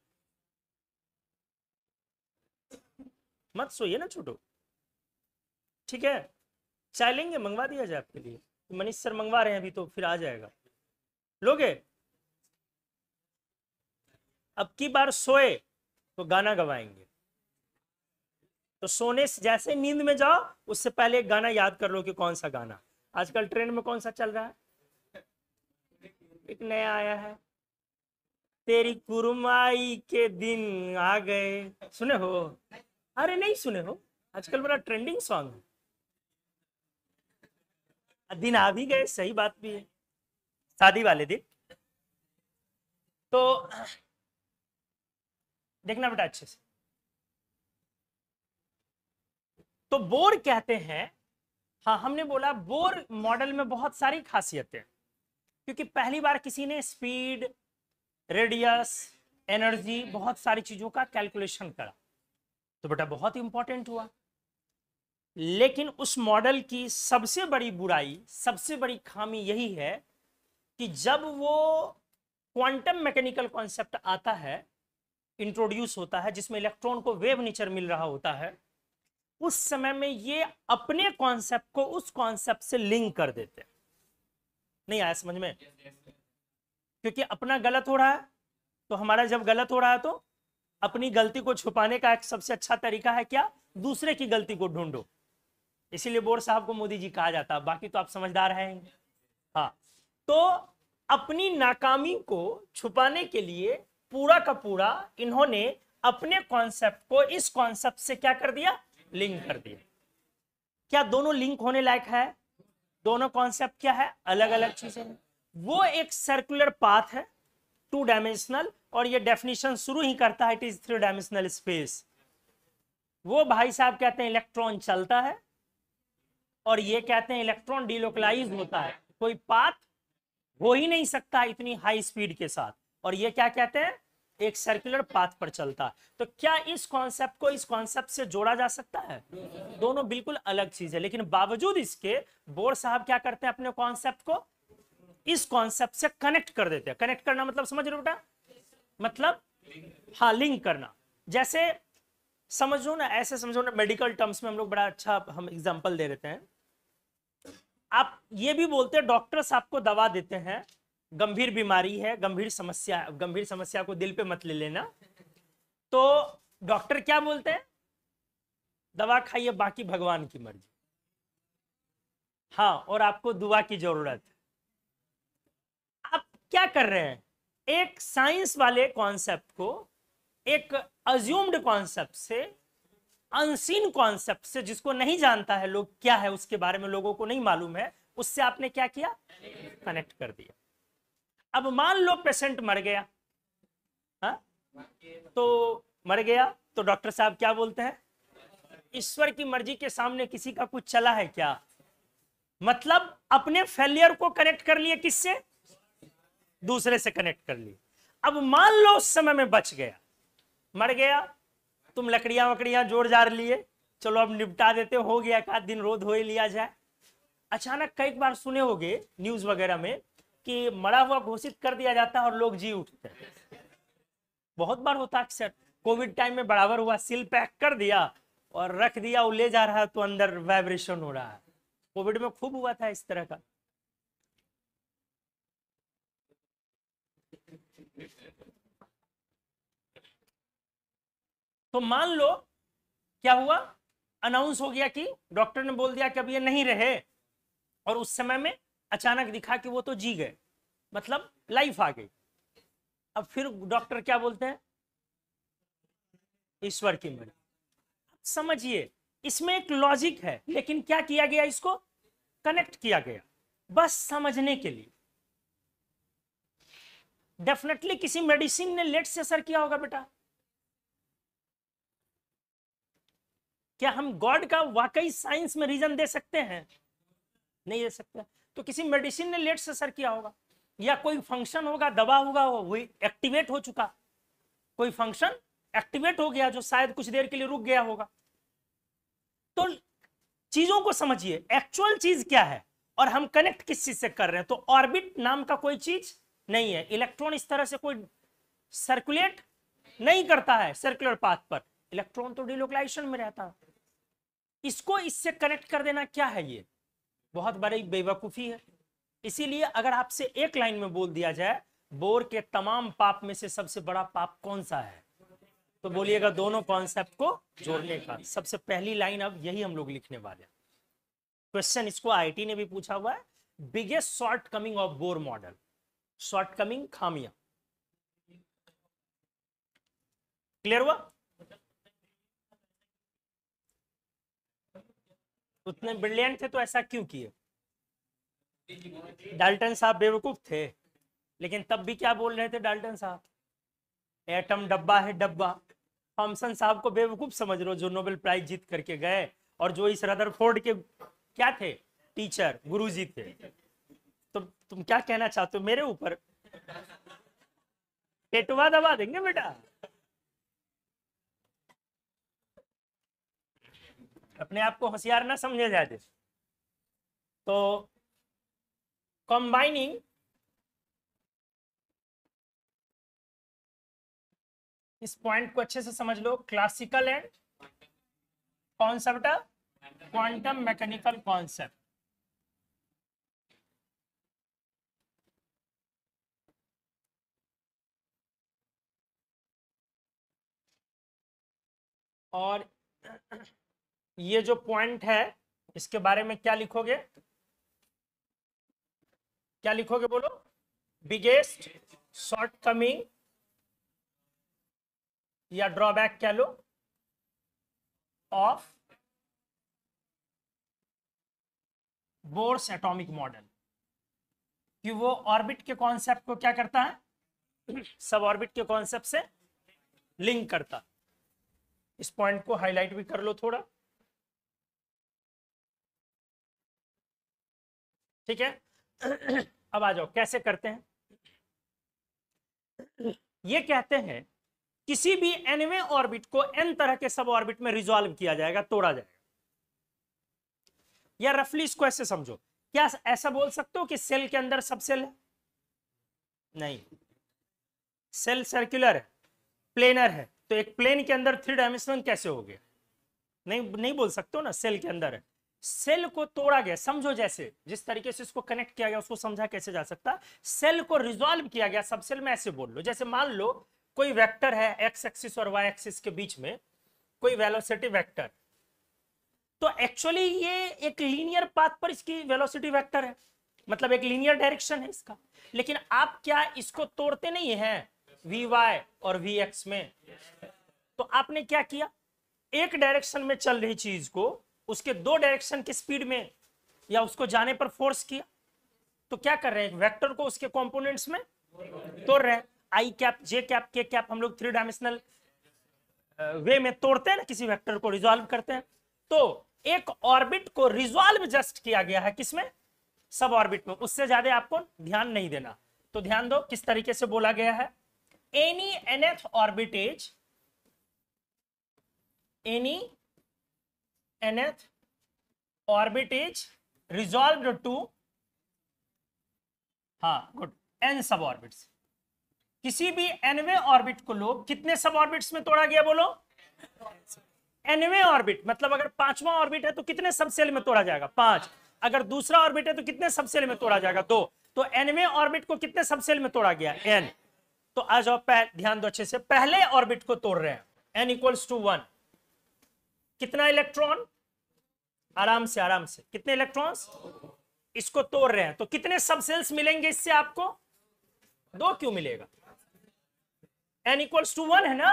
मत सोइए ना छोटो ठीक है चाय लेंगे मंगवा दिया जाए आपके लिए मनीष सर मंगवा रहे हैं अभी तो फिर आ जाएगा लोगे अब की बार सोए तो गाना गवाएंगे तो सोने से जैसे नींद में जाओ उससे पहले एक गाना याद कर लो कि कौन सा गाना आजकल ट्रेंड में कौन सा चल रहा है एक नया आया है तेरी कुरमाई के दिन आ गए सुने हो अरे नहीं सुने हो आजकल बड़ा ट्रेंडिंग सॉन्ग है दिन आ भी गए सही बात भी है शादी वाले दिन तो देखना बेटा अच्छे से तो बोर कहते हैं हाँ हमने बोला बोर मॉडल में बहुत सारी खासियतें क्योंकि पहली बार किसी ने स्पीड रेडियस एनर्जी बहुत सारी चीजों का कैलकुलेशन करा तो बेटा बहुत इंपॉर्टेंट हुआ लेकिन उस मॉडल की सबसे बड़ी बुराई सबसे बड़ी खामी यही है कि जब वो क्वांटम मैकेनिकल कॉन्सेप्ट आता है इंट्रोड्यूस होता है जिसमें इलेक्ट्रॉन को वेव नेचर मिल रहा होता है उस समय में ये अपने कॉन्सेप्ट को उस कॉन्सेप्ट से लिंक कर देते हैं नहीं आया समझ में क्योंकि अपना गलत हो रहा है तो हमारा जब गलत हो रहा है तो अपनी गलती को छुपाने का एक सबसे अच्छा तरीका है क्या दूसरे की गलती को ढूंढो इसीलिए बोर साहब को मोदी जी कहा जाता है बाकी तो आप समझदार हैं हाँ तो अपनी नाकामी को छुपाने के लिए पूरा का पूरा इन्होंने अपने कॉन्सेप्ट को इस कॉन्सेप्ट से क्या कर दिया लिंक कर दिए क्या दोनों लिंक होने लायक है दोनों कॉन्सेप्ट क्या है अलग अलग चीजें हैं वो एक सर्कुलर पाथ है टू डायमेंशनल और ये डेफिनेशन शुरू ही करता है it is three dimensional space वो भाई साहब कहते हैं इलेक्ट्रॉन चलता है और ये कहते हैं इलेक्ट्रॉन डिलोकलाइज होता है कोई पाथ हो ही नहीं सकता इतनी हाई स्पीड के साथ और ये क्या कहते हैं एक सर्कुलर पाथ पर चलता है तो क्या इस कॉन्सेप्ट को इस कॉन्सेप्ट से जोड़ा जा सकता है दोनों बिल्कुल अलग चीज है लेकिन बावजूद इसके बोर साहब क्या करते हैं अपने कॉन्सेप्ट को इस कॉन्सेप्ट से कनेक्ट कर देते हैं कनेक्ट करना मतलब समझ रहे बेटा मतलब हाँ लिंक करना जैसे समझो ना ऐसे समझो ना मेडिकल टर्म्स में हम लोग बड़ा अच्छा हम एग्जाम्पल दे देते हैं आप ये भी बोलते हैं डॉक्टर्स आपको दवा देते हैं गंभीर बीमारी है गंभीर समस्या गंभीर समस्या को दिल पे मत ले लेना तो डॉक्टर क्या बोलते हैं दवा खाइए बाकी भगवान की मर्जी हाँ और आपको दुआ की जरूरत है आप क्या कर रहे हैं एक साइंस वाले कॉन्सेप्ट को एक अज्यूम्ड कॉन्सेप्ट से अनसीन कॉन्सेप्ट से जिसको नहीं जानता है लोग क्या है उसके बारे में लोगों को नहीं मालूम है उससे आपने क्या किया कनेक्ट कर दिया अब मान लो पेशेंट मर गया हा? तो मर गया तो डॉक्टर साहब क्या बोलते हैं ईश्वर की मर्जी के सामने किसी का कुछ चला है क्या मतलब अपने फेलियर को कनेक्ट कर लिए किससे दूसरे से कनेक्ट कर लिए अब मान लो उस समय में बच गया मर गया तुम लकड़ियां वकड़ियां जोर जार लिए चलो अब निपटा देते हो गया का दिन रोध हो लिया जाए अचानक कई बार सुने होगे न्यूज वगैरह में कि मरा हुआ घोषित कर दिया जाता है और लोग जी उठते हैं बहुत बार होता अक्सर कोविड टाइम में बराबर हुआ सील पैक कर दिया और रख दिया वो ले जा रहा है तो अंदर वाइब्रेशन हो रहा है कोविड में खूब हुआ था इस तरह का तो मान लो क्या हुआ अनाउंस हो गया कि डॉक्टर ने बोल दिया कि अब ये नहीं रहे और उस समय में अचानक दिखा कि वो तो जी गए मतलब लाइफ आ गई अब फिर डॉक्टर क्या बोलते हैं ईश्वर की मर्जी समझिए इसमें एक लॉजिक है लेकिन क्या किया गया इसको कनेक्ट किया गया बस समझने के लिए डेफिनेटली किसी मेडिसिन ने लेट से असर किया होगा बेटा क्या हम गॉड का वाकई साइंस में रीजन दे सकते हैं नहीं दे सकते तो किसी मेडिसिन ने लेट से असर किया होगा या कोई फंक्शन होगा दवा होगा वो एक्टिवेट हो चुका कोई फंक्शन एक्टिवेट हो गया जो शायद कुछ देर के लिए रुक गया होगा तो चीजों को समझिए एक्चुअल चीज क्या है और हम कनेक्ट किस चीज से कर रहे हैं तो ऑर्बिट नाम का कोई चीज नहीं है इलेक्ट्रॉन इस तरह से कोई सर्कुलेट नहीं करता है सर्कुलर पाथ पर इलेक्ट्रॉन तो डिलोकलाइजेशन में रहता है इसको इससे कनेक्ट कर देना क्या है ये बहुत बड़ी बेवकूफ़ी है इसीलिए अगर आपसे एक लाइन में बोल दिया जाए बोर के तमाम पाप में से सबसे बड़ा पाप कौन सा है तो बोलिएगा दोनों कॉन्सेप्ट को जोड़ने का सबसे पहली लाइन अब यही हम लोग लिखने वाले हैं क्वेश्चन इसको आईटी ने भी पूछा हुआ है biggest shortcoming of Bohr model shortcoming खामिया क्लियर हुआ उतने ब्रिलियंट थे तो ऐसा क्यों किए डाल्टन साहब बेवकूफ थे लेकिन तब भी क्या बोल रहे थे डाल्टन साहब एटम डब्बा है डब्बा थॉम्सन साहब को बेवकूफ समझ लो जो नोबेल प्राइज जीत करके गए और जो इस रदर फोर्ड के क्या थे टीचर गुरुजी थे तो तुम क्या कहना चाहते हो मेरे ऊपर पेटवा दबा देंगे बेटा अपने आप को होशियार ना समझे जाते तो कंबाइनिंग इस पॉइंट को अच्छे से समझ लो classical and concept quantum mechanical concept और ये जो पॉइंट है इसके बारे में क्या लिखोगे क्या लिखोगे बोलो बिगेस्ट शॉर्ट कमिंग या ड्रॉबैक कह लो ऑफ बोर्स एटॉमिक मॉडल कि वो ऑर्बिट के कॉन्सेप्ट को क्या करता है सब ऑर्बिट के कॉन्सेप्ट से लिंक करता इस पॉइंट को हाईलाइट भी कर लो थोड़ा ठीक है अब आ जाओ कैसे करते हैं ये कहते हैं किसी भी एनवे ऑर्बिट को एन तरह के सब ऑर्बिट में रिजॉल्व किया जाएगा तोड़ा जाएगा या रफली इसको ऐसे समझो क्या ऐसा बोल सकते हो कि सेल के अंदर सब सेल है नहीं सेल सर्कुलर है प्लेनर है तो एक प्लेन के अंदर थ्री डायमेंशनल कैसे हो गया नहीं नहीं बोल सकते हो ना सेल के अंदर है सेल को तोड़ा गया समझो जैसे जिस तरीके से इसको कनेक्ट किया गया उसको समझा कैसे जा सकता सेल को रिजॉल्व किया गया सब सेल में ऐसे बोल लो जैसे मान लो कोई वेक्टर है एक्स एक्सिस और वाई एक्सिस के बीच में कोई वेलोसिटी वेक्टर तो एक्चुअली ये एक लीनियर पाथ पर इसकी वेलोसिटी वेक्टर है मतलब एक लीनियर डायरेक्शन है इसका लेकिन आप क्या इसको तोड़ते नहीं है वी वाई और वी एक्स में तो आपने क्या किया एक डायरेक्शन में चल रही चीज को उसके दो डायरेक्शन की स्पीड में या उसको जाने पर फोर्स किया तो क्या कर रहे हैं वेक्टर को उसके कंपोनेंट्स में तोड़ रहे हैं i cap j cap k cap हम लोग थ्री डायमेंशनल वे में तोड़ते हैं ना किसी वेक्टर को रिजॉल्व करते हैं तो एक ऑर्बिट को रिजॉल्व जस्ट किया गया है किसमें सब ऑर्बिट में उससे ज्यादा आपको ध्यान नहीं देना तो ध्यान दो किस तरीके से बोला गया है any nth orbit is any nth orbit is resolved to हाँ गुड n सब ऑर्बिट्स किसी भी एनवे ऑर्बिट को लोग कितने सब ऑर्बिट्स में तोड़ा गया बोलो एनवे ऑर्बिट मतलब अगर पांचवा ऑर्बिट है तो कितने सब सेल में तोड़ा जाएगा पांच अगर दूसरा ऑर्बिट है तो कितने सब सेल में तोड़ा जाएगा दो तो एनवे ऑर्बिट को कितने सब सेल में तोड़ा गया एन तो आ जाओ ध्यान दो अच्छे से पहले ऑर्बिट को तोड़ रहे हैं एन इक्वल्स टू वन कितना इलेक्ट्रॉन आराम से आराम से कितने इलेक्ट्रॉन्स इसको तोड़ रहे हैं तो कितने सब सेल्स मिलेंगे इससे आपको दो क्यों मिलेगा एन इक्वल्स टू वन है ना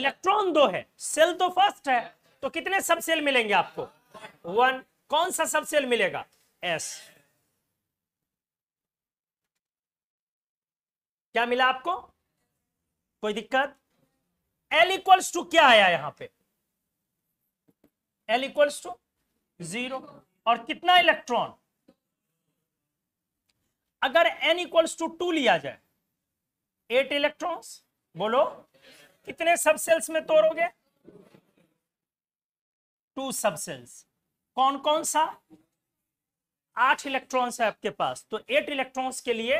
इलेक्ट्रॉन दो है सेल तो फर्स्ट है तो कितने सब सेल मिलेंगे आपको वन कौन सा सब सेल मिलेगा एस क्या मिला आपको कोई दिक्कत एल इक्वल्स टू क्या आया यहां पे एल इक्वल्स टू जीरो और कितना इलेक्ट्रॉन अगर एन इक्वल्स टू टू लिया जाए एट इलेक्ट्रॉन्स बोलो कितने सब सेल्स में तोड़ोगे टू सब सेल्स कौन कौन सा आठ इलेक्ट्रॉन्स है आपके पास तो एट इलेक्ट्रॉन्स के लिए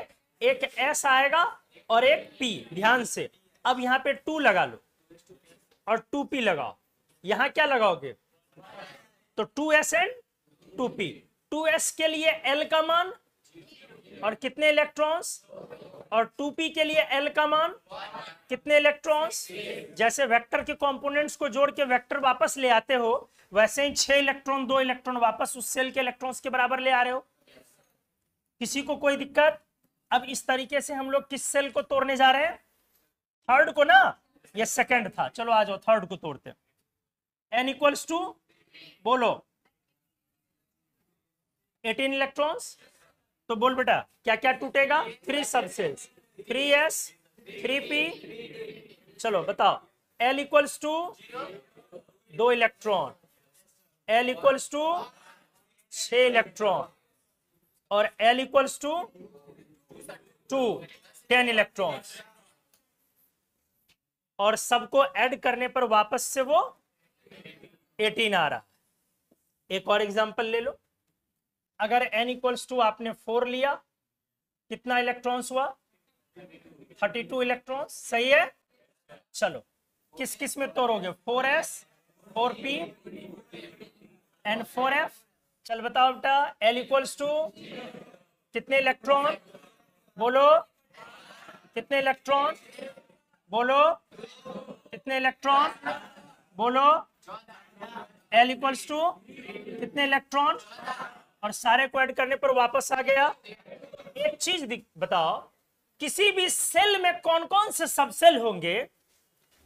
एक एस आएगा और एक पी ध्यान से अब यहां पे टू लगा लो और टू पी लगाओ यहां क्या लगाओगे तो two s and two p two s के लिए l का मान और कितने इलेक्ट्रॉन्स और 2p के लिए l का मान कितने इलेक्ट्रॉन्स जैसे वेक्टर के कंपोनेंट्स को जोड़ के वेक्टर वापस ले आते हो वैसे ही छह इलेक्ट्रॉन दो इलेक्ट्रॉन वापस उस सेल के इलेक्ट्रॉन्स के बराबर ले आ रहे हो किसी को कोई दिक्कत अब इस तरीके से हम लोग किस सेल को तोड़ने जा रहे हैं थर्ड को ना ये सेकेंड था चलो आ जाओ थर्ड को तोड़ते हैं एन इक्वल्स टू बोलो 18 इलेक्ट्रॉन्स तो बोल बेटा क्या क्या टूटेगा three subshells three s three p चलो बताओ एल इक्वल्स टू दो इलेक्ट्रॉन एल इक्वल्स टू छ इलेक्ट्रॉन और l equals to two ten electrons और सबको ऐड करने पर वापस से वो एटीन आ रहा एक और एग्जाम्पल ले लो अगर एन इक्वल्स टू आपने फोर लिया कितना इलेक्ट्रॉन्स हुआ थर्टी टू इलेक्ट्रॉन्स सही है चलो किस किस में तोड़ोगे four s four p four f चल बताओ बेटा एल इक्वल्स टू कितने इलेक्ट्रॉन बोलो कितने इलेक्ट्रॉन बोलो कितने इलेक्ट्रॉन बोलो एल इक्वल्स टू कितने इलेक्ट्रॉन और सारे को ऐड करने पर वापस आ गया एक चीज बताओ किसी भी सेल में कौन कौन से सबसेल होंगे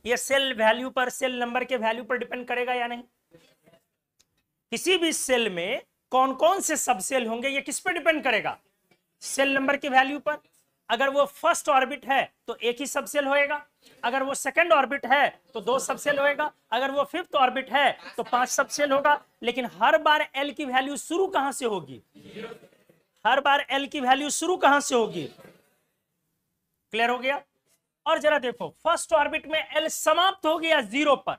ये सेल वैल्यू पर सेल नंबर के वैल्यू पर डिपेंड करेगा या नहीं किसी भी सेल में कौन कौन से सबसेल होंगे ये किस पर डिपेंड करेगा सेल नंबर के वैल्यू पर अगर वो फर्स्ट ऑर्बिट है तो एक ही सबसेल होएगा अगर वो सेकंड ऑर्बिट है तो दो सबसेल होएगा अगर वो फिफ्थ ऑर्बिट है तो पांच सबसेल होगा लेकिन हर बार एल की वैल्यू शुरू कहां से होगी हर बार एल की वैल्यू शुरू कहां से होगी क्लियर हो गया और जरा देखो फर्स्ट ऑर्बिट में एल समाप्त हो गया जीरो पर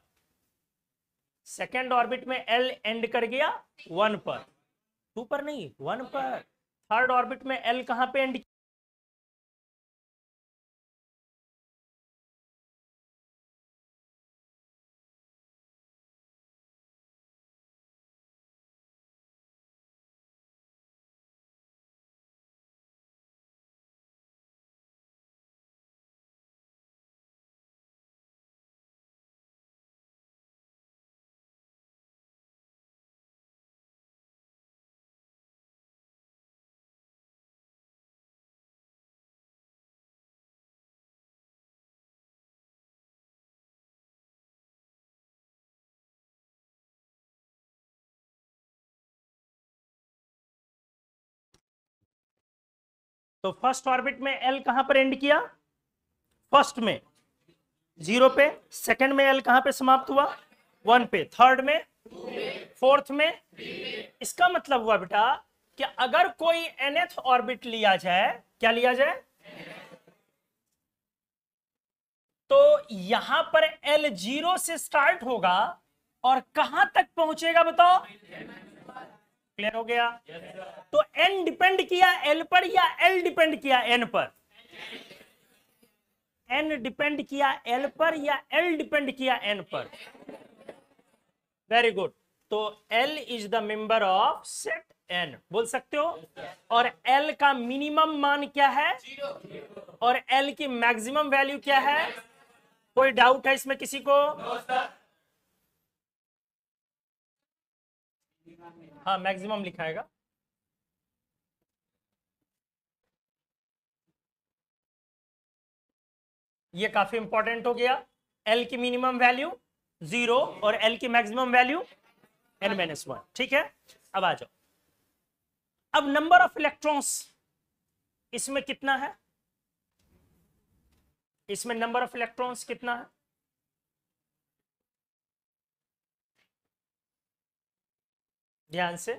सेकेंड ऑर्बिट में एल एंड कर गया वन पर टू पर नहीं वन पर थर्ड ऑर्बिट में एल कहां पर एंड तो फर्स्ट ऑर्बिट में एल कहां पर एंड किया फर्स्ट में जीरो पे सेकंड में एल कहां पे समाप्त हुआ वन पे थर्ड में फोर्थ में इसका मतलब हुआ बेटा कि अगर कोई एनएथ ऑर्बिट लिया जाए क्या लिया जाए तो यहां पर एल जीरो से स्टार्ट होगा और कहां तक पहुंचेगा बताओ क्लियर हो गया yes, तो एन डिपेंड किया एल पर या एल डिपेंड किया एन पर एन डिपेंड किया एल पर या एल डिपेंड किया एन पर वेरी गुड तो l is the member of set n बोल सकते हो और एल का मिनिमम मान क्या है और एल की मैक्सिमम वैल्यू क्या है कोई डाउट है इसमें किसी को no, हाँ मैक्सिमम लिखाएगा ये काफी इंपॉर्टेंट हो गया एल की मिनिमम वैल्यू जीरो और एल की maximum value n minus one ठीक है अब आ जाओ अब नंबर ऑफ इलेक्ट्रॉन्स इसमें कितना है इसमें नंबर ऑफ इलेक्ट्रॉन्स कितना है ध्यान से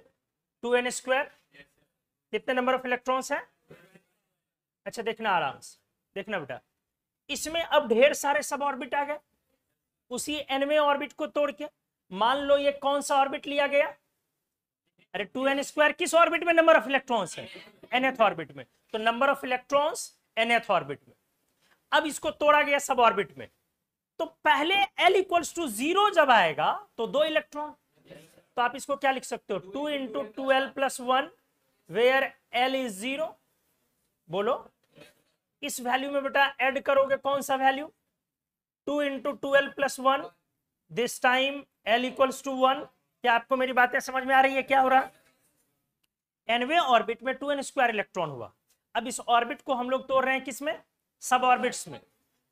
टू एन स्क्वायर कितने नंबर ऑफ इलेक्ट्रॉन्स हैं अच्छा देखना आराम से देखना बेटा इसमें अब ढेर सारे सब ऑर्बिट आ गए उसी एनवे ऑर्बिट को तोड़ के मान लो ये कौन सा ऑर्बिट लिया गया अरे टू एन स्क्वायर किस ऑर्बिट में नंबर ऑफ इलेक्ट्रॉन्स है एनएथ ऑर्बिट में तो number of electrons nth orbit में अब इसको तोड़ा गया सब ऑर्बिट में तो पहले एल इक्वल्स टू जीरो जब आएगा तो दो इलेक्ट्रॉन तो आप इसको क्या लिख सकते हो two into two l plus one where l is zero बोलो इस वैल्यू में बेटा ऐड करोगे कौन सा value two into two l plus one this time l equals to one क्या आपको मेरी बातें समझ में आ रही है क्या हो रहा एनवे ऑर्बिट में टू एन स्क्वायर इलेक्ट्रॉन हुआ अब इस ऑर्बिट को हम लोग तोड़ रहे हैं किसमें सब ऑर्बिट्स में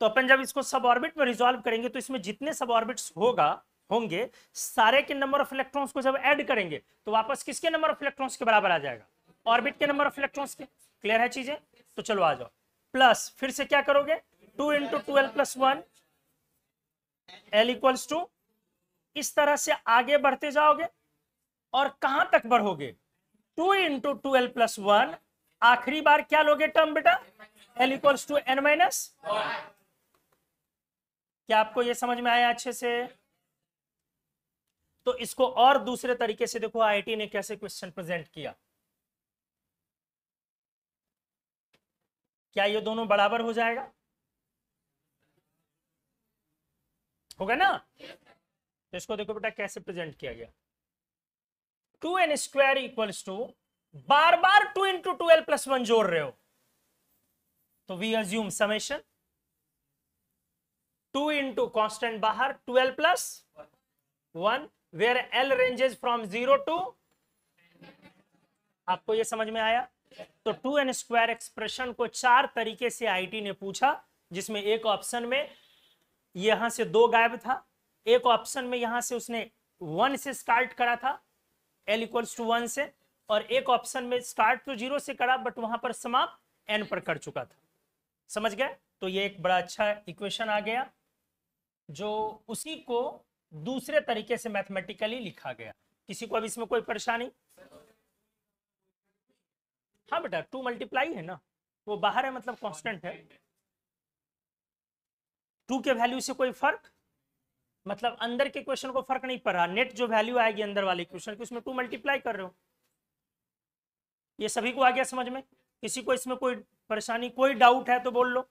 तो अपन जब इसको सब ऑर्बिट में रिजॉल्व करेंगे तो इसमें जितने सब ऑर्बिट्स होगा होंगे सारे के नंबर ऑफ इलेक्ट्रॉन्स को जब ऐड करेंगे तो वापस किसके नंबर ऑफ इलेक्ट्रॉन्स के बराबर आ जाएगा ऑर्बिट के नंबर ऑफ इलेक्ट्रॉन्स के क्लियर है चीजें तो चलो आ जाओ प्लस फिर से क्या करोगे two into two l plus one l equals to इस तरह से आगे बढ़ते जाओगे और कहां तक बढ़ोगे two into two l plus one आखिरी बार क्या लोगे टर्म बेटा l equals to n minus क्या आपको यह समझ में आया अच्छे से तो इसको और दूसरे तरीके से देखो आईआईटी ने कैसे क्वेश्चन प्रेजेंट किया क्या ये दोनों बराबर हो जाएगा होगा ना तो इसको देखो बेटा कैसे प्रेजेंट किया गया two n square equals to बार बार two into twelve plus one जोड़ रहे हो तो we assume summation two into constant बाहर two l plus one where l ranges from zero to आपको ये समझ में आया तो टू एन स्क्वायर एक्सप्रेशन को चार तरीके से आई ने पूछा जिसमें एक ऑप्शन में यहां से दो गायब था एक ऑप्शन में यहां से उसने वन से स्टार्ट करा था एल इक्वल्स टू वन से और एक ऑप्शन में स्टार्ट तो जीरो से करा बट वहां पर समाप्त एन पर कर चुका था समझ गए तो ये एक बड़ा अच्छा इक्वेशन आ गया जो उसी को दूसरे तरीके से मैथमेटिकली लिखा गया किसी को अब इसमें कोई परेशानी हाँ बेटा टू मल्टीप्लाई है ना वो बाहर है मतलब कांस्टेंट है टू के वैल्यू से कोई फर्क मतलब अंदर के क्वेश्चन को फर्क नहीं पड़ रहा नेट जो वैल्यू आएगी अंदर वाले क्वेश्चन की उसमें टू मल्टीप्लाई कर रहे हो ये सभी को आ गया समझ में किसी को इसमें कोई परेशानी कोई डाउट है तो बोल लो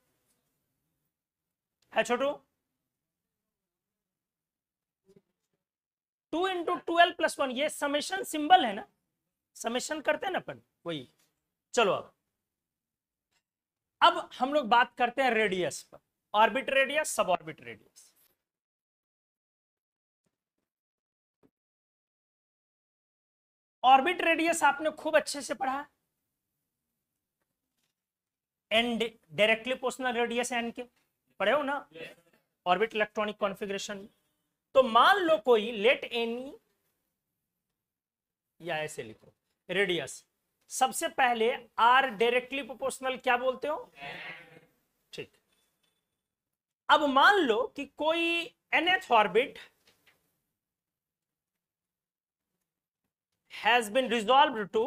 है छोटू two into twelve plus one ये समेशन सिंबल है ना समेशन करते हैं ना अपन वही चलो अब अब हम लोग बात करते हैं रेडियस पर orbit radius sub orbit radius orbit radius आपने खूब अच्छे से पढ़ा एंड डायरेक्टली पोस्टनल रेडियस एन के पढ़े हो ना ऑर्बिट इलेक्ट्रॉनिक कॉन्फ़िगरेशन में तो मान लो कोई लेट एनी या ऐसे लिखो रेडियस सबसे पहले आर डायरेक्टली प्रोपोर्शनल क्या बोलते हो ठीक अब मान लो कि कोई nth orbit has been resolve to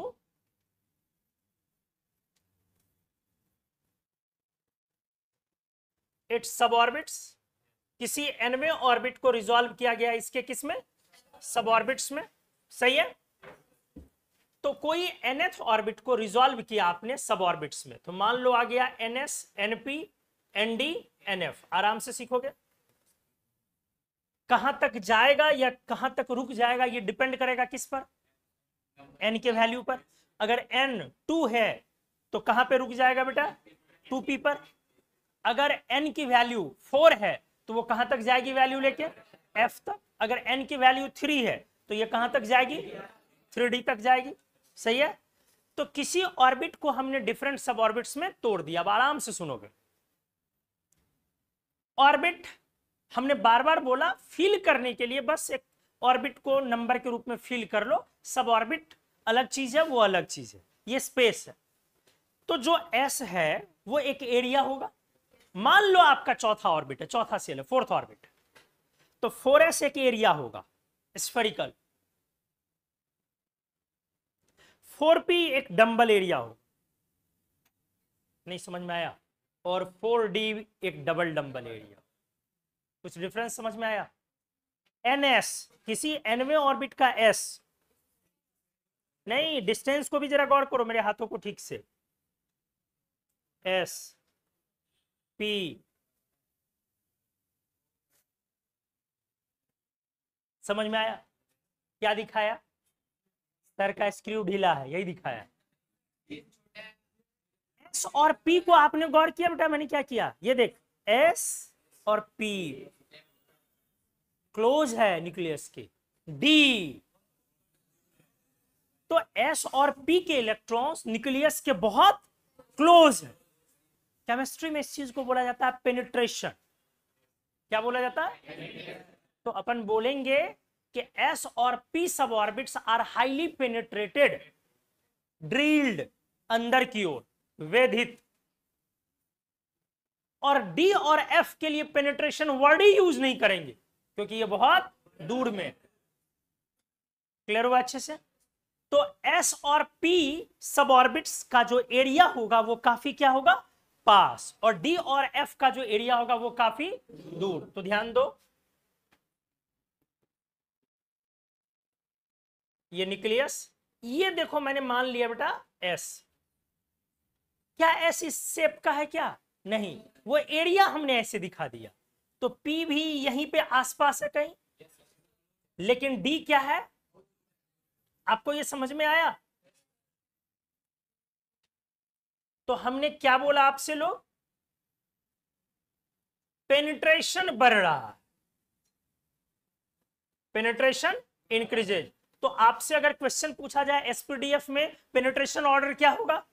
its sub orbits किसी एनवे ऑर्बिट को रिजॉल्व किया गया इसके किस में सब ऑर्बिट्स में सही है तो कोई एनएथ ऑर्बिट को रिजॉल्व किया आपने सब ऑर्बिट्स में तो मान लो आ गया एनएस एनपी एनडी एनएफ आराम से सीखोगे कहां तक जाएगा या कहां तक रुक जाएगा ये डिपेंड करेगा किस पर एन के वैल्यू पर अगर एन टू है तो कहां पे रुक जाएगा बेटा टू पी पर अगर एन की वैल्यू फोर है तो वो कहां तक जाएगी वैल्यू लेके एफ तक अगर एन की वैल्यू थ्री है तो ये कहां तक जाएगी थ्री डी तक जाएगी सही है तो किसी ऑर्बिट को हमने डिफरेंट सब ऑर्बिट्स में तोड़ दिया अब आराम से सुनोगे ऑर्बिट हमने बार बार बोला फील करने के लिए बस एक ऑर्बिट को नंबर के रूप में फील कर लो सब ऑर्बिट अलग चीज है वो अलग चीज है ये स्पेस है तो जो एस है वो एक एरिया होगा मान लो आपका चौथा ऑर्बिट है चौथा सेल है फोर्थ ऑर्बिट तो फोर एस एक एरिया होगा स्फेरिकल फोर पी एक डंबल एरिया हो नहीं समझ में आया और फोर डी एक डबल डम्बल एरिया कुछ डिफरेंस समझ में आया एन एस किसी एनवे ऑर्बिट का एस नहीं डिस्टेंस को भी जरा गौर करो मेरे हाथों को ठीक से एस पी समझ में आया क्या दिखाया सर का स्क्रू ढीला है यही दिखाया एस और पी को आपने गौर किया बेटा मैंने क्या किया ये देख एस और पी क्लोज है न्यूक्लियस के डी तो एस और पी के इलेक्ट्रॉन्स न्यूक्लियस के बहुत क्लोज है केमिस्ट्री में इस चीज को बोला जाता है पेनिट्रेशन क्या बोला जाता है तो अपन बोलेंगे कि एस और p sub orbits are highly penetrated drilled अंदर की ओर वेधित और डी और एफ के लिए पेनिट्रेशन वर्ड ही यूज नहीं करेंगे क्योंकि ये बहुत दूर में क्लियर हुआ अच्छे से तो एस और पी सब ऑर्बिट्स का जो एरिया होगा वो काफी क्या होगा पास और डी और एफ का जो एरिया होगा वो काफी दूर तो ध्यान दो ये न्यूक्लियस ये देखो मैंने मान लिया बेटा एस क्या एस इस सेप का है क्या नहीं वो एरिया हमने ऐसे दिखा दिया तो पी भी यहीं पे आसपास है कहीं लेकिन डी क्या है आपको ये समझ में आया तो हमने क्या बोला आपसे लोग पेनिट्रेशन बढ़ रहा पेनिट्रेशन इंक्रीजेज तो आपसे अगर क्वेश्चन पूछा जाए एसपीडीएफ में पेनिट्रेशन ऑर्डर क्या होगा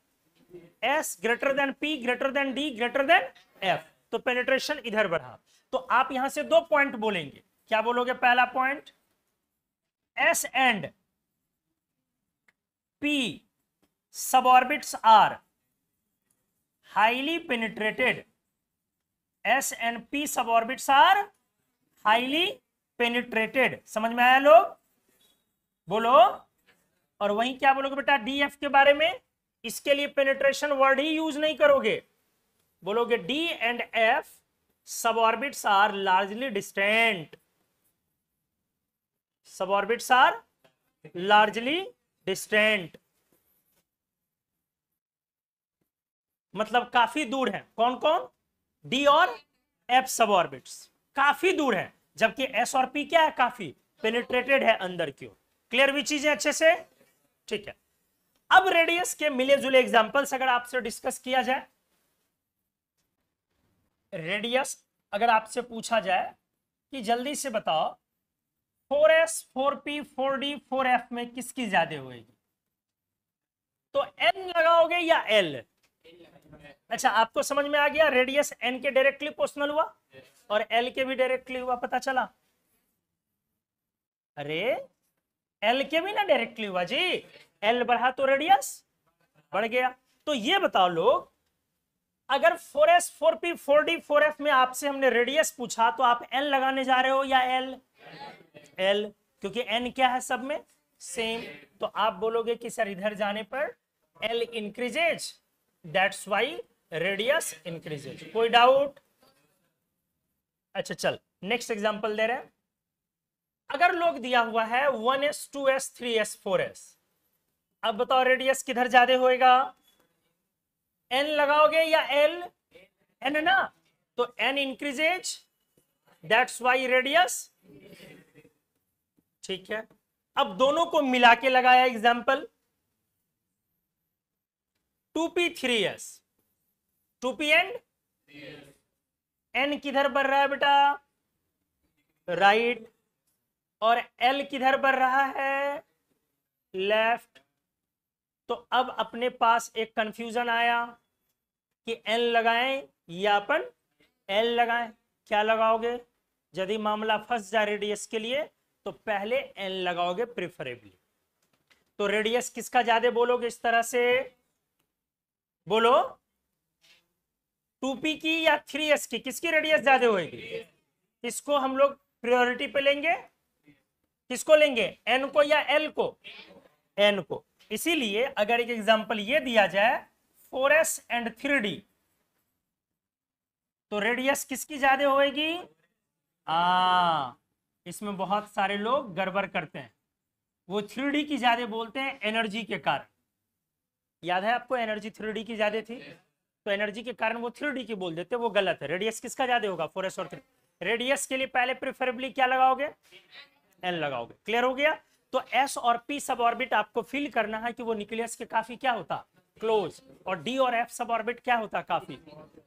s greater than p greater than d greater than f तो पेनिट्रेशन इधर बढ़ा तो आप यहां से दो पॉइंट बोलेंगे क्या बोलोगे पहला point s and p suborbits are highly highly s and p sub orbits are highly penetrated समझ में आया लोग बोलो और वहीं क्या बोलोगे बेटा डी एफ के बारे में इसके लिए पेनिट्रेशन वर्ड ही यूज नहीं करोगे बोलोगे d and f sub orbits are largely distant sub orbits are largely distant मतलब काफी दूर है कौन कौन डी और एफ सब ऑर्बिट्स काफी दूर है जबकि एस और पी क्या है काफी पेनिट्रेटेड है अंदर की ओर क्लियर भी चीजें अच्छे से ठीक है अब रेडियस के मिले जुले एग्जाम्पल्स अगर आपसे डिस्कस किया जाए रेडियस अगर आपसे पूछा जाए कि जल्दी से बताओ 4s, 4p, 4d, 4f में किसकी ज्यादा होगी तो n लगाओगे या l? अच्छा आपको समझ में आ गया रेडियस एन के डायरेक्टली पोस्टनल हुआ और एल के भी डायरेक्टली हुआ पता चला अरे एल के भी ना डायरेक्टली हुआ जी एल बढ़ा तो रेडियस बढ़ गया तो ये बताओ लोग अगर 4s, 4p, 4d, 4f में आपसे हमने रेडियस पूछा तो आप n लगाने जा रहे हो या l? l क्योंकि n क्या है सब में सेम तो आप बोलोगे कि सर इधर जाने पर l increases that's why radius increases कोई डाउट अच्छा चल नेक्स्ट एग्जांपल दे रहे हैं अगर लोग दिया हुआ है one s two s three s four s अब बताओ रेडियस किधर ज्यादा होएगा एन लगाओगे या एल एन है ना तो n increases that's why radius ठीक है अब दोनों को मिला के लगाया example two p three s two p and n किधर बढ़ रहा है बेटा राइट right. और एल किधर बढ़ रहा है लेफ्ट तो अब अपने पास एक कंफ्यूजन आया कि एन लगाएं या अपन एल लगाएं क्या लगाओगे यदि मामला फंस जाए रेडियस के लिए तो पहले एन लगाओगे प्रिफरेबली तो रेडियस किसका ज्यादा बोलोगे इस तरह से बोलो टू पी की या थ्री एस की किसकी रेडियस ज्यादा होगी इसको हम लोग प्रियोरिटी पे लेंगे किसको लेंगे एन को या एल को एन को इसीलिए अगर एक एग्जांपल ये दिया जाए four s and three d तो रेडियस किसकी ज्यादा होगी आ, हाँ, इसमें बहुत सारे लोग गड़बड़ करते हैं वो थ्री डी की ज्यादा बोलते हैं एनर्जी के कारण याद है आपको एनर्जी थ्री डी की ज्यादा थी तो एनर्जी के कारण वो थ्री की बोल देते वो गलत है रेडियस किसका ज्यादा होगा फोर और थ्री रेडियस के लिए पहले प्रिफरेबली क्या लगाओगे एन लगाओगे क्लियर हो गया तो एस और पी सब ऑर्बिट आपको फिल करना है कि वो न्यूक्लियस के काफी क्या होता क्लोज और डी और एफ सब ऑर्बिट क्या होता काफी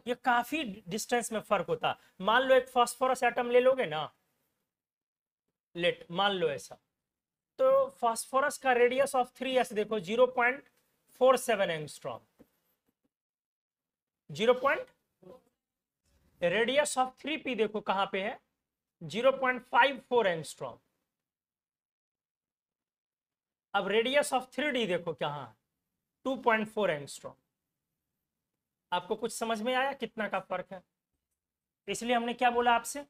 ये काफी डिस्टेंस में फर्क होता मान लो एक फॉस्फोरस एटम ले लोगे ना लेट मान लो ऐसा तो फॉस्फोरस का रेडियस ऑफ थ्री एस देखो zero point four seven angstrom zero point radius of three p देखो कहां पे है zero point five four angstrom अब रेडियस ऑफ थ्री डी देखो क्या टू पॉइंट फोर एंगस्ट्रॉम आपको कुछ समझ में आया कितना का फर्क है तो इसलिए हमने क्या बोला आपसे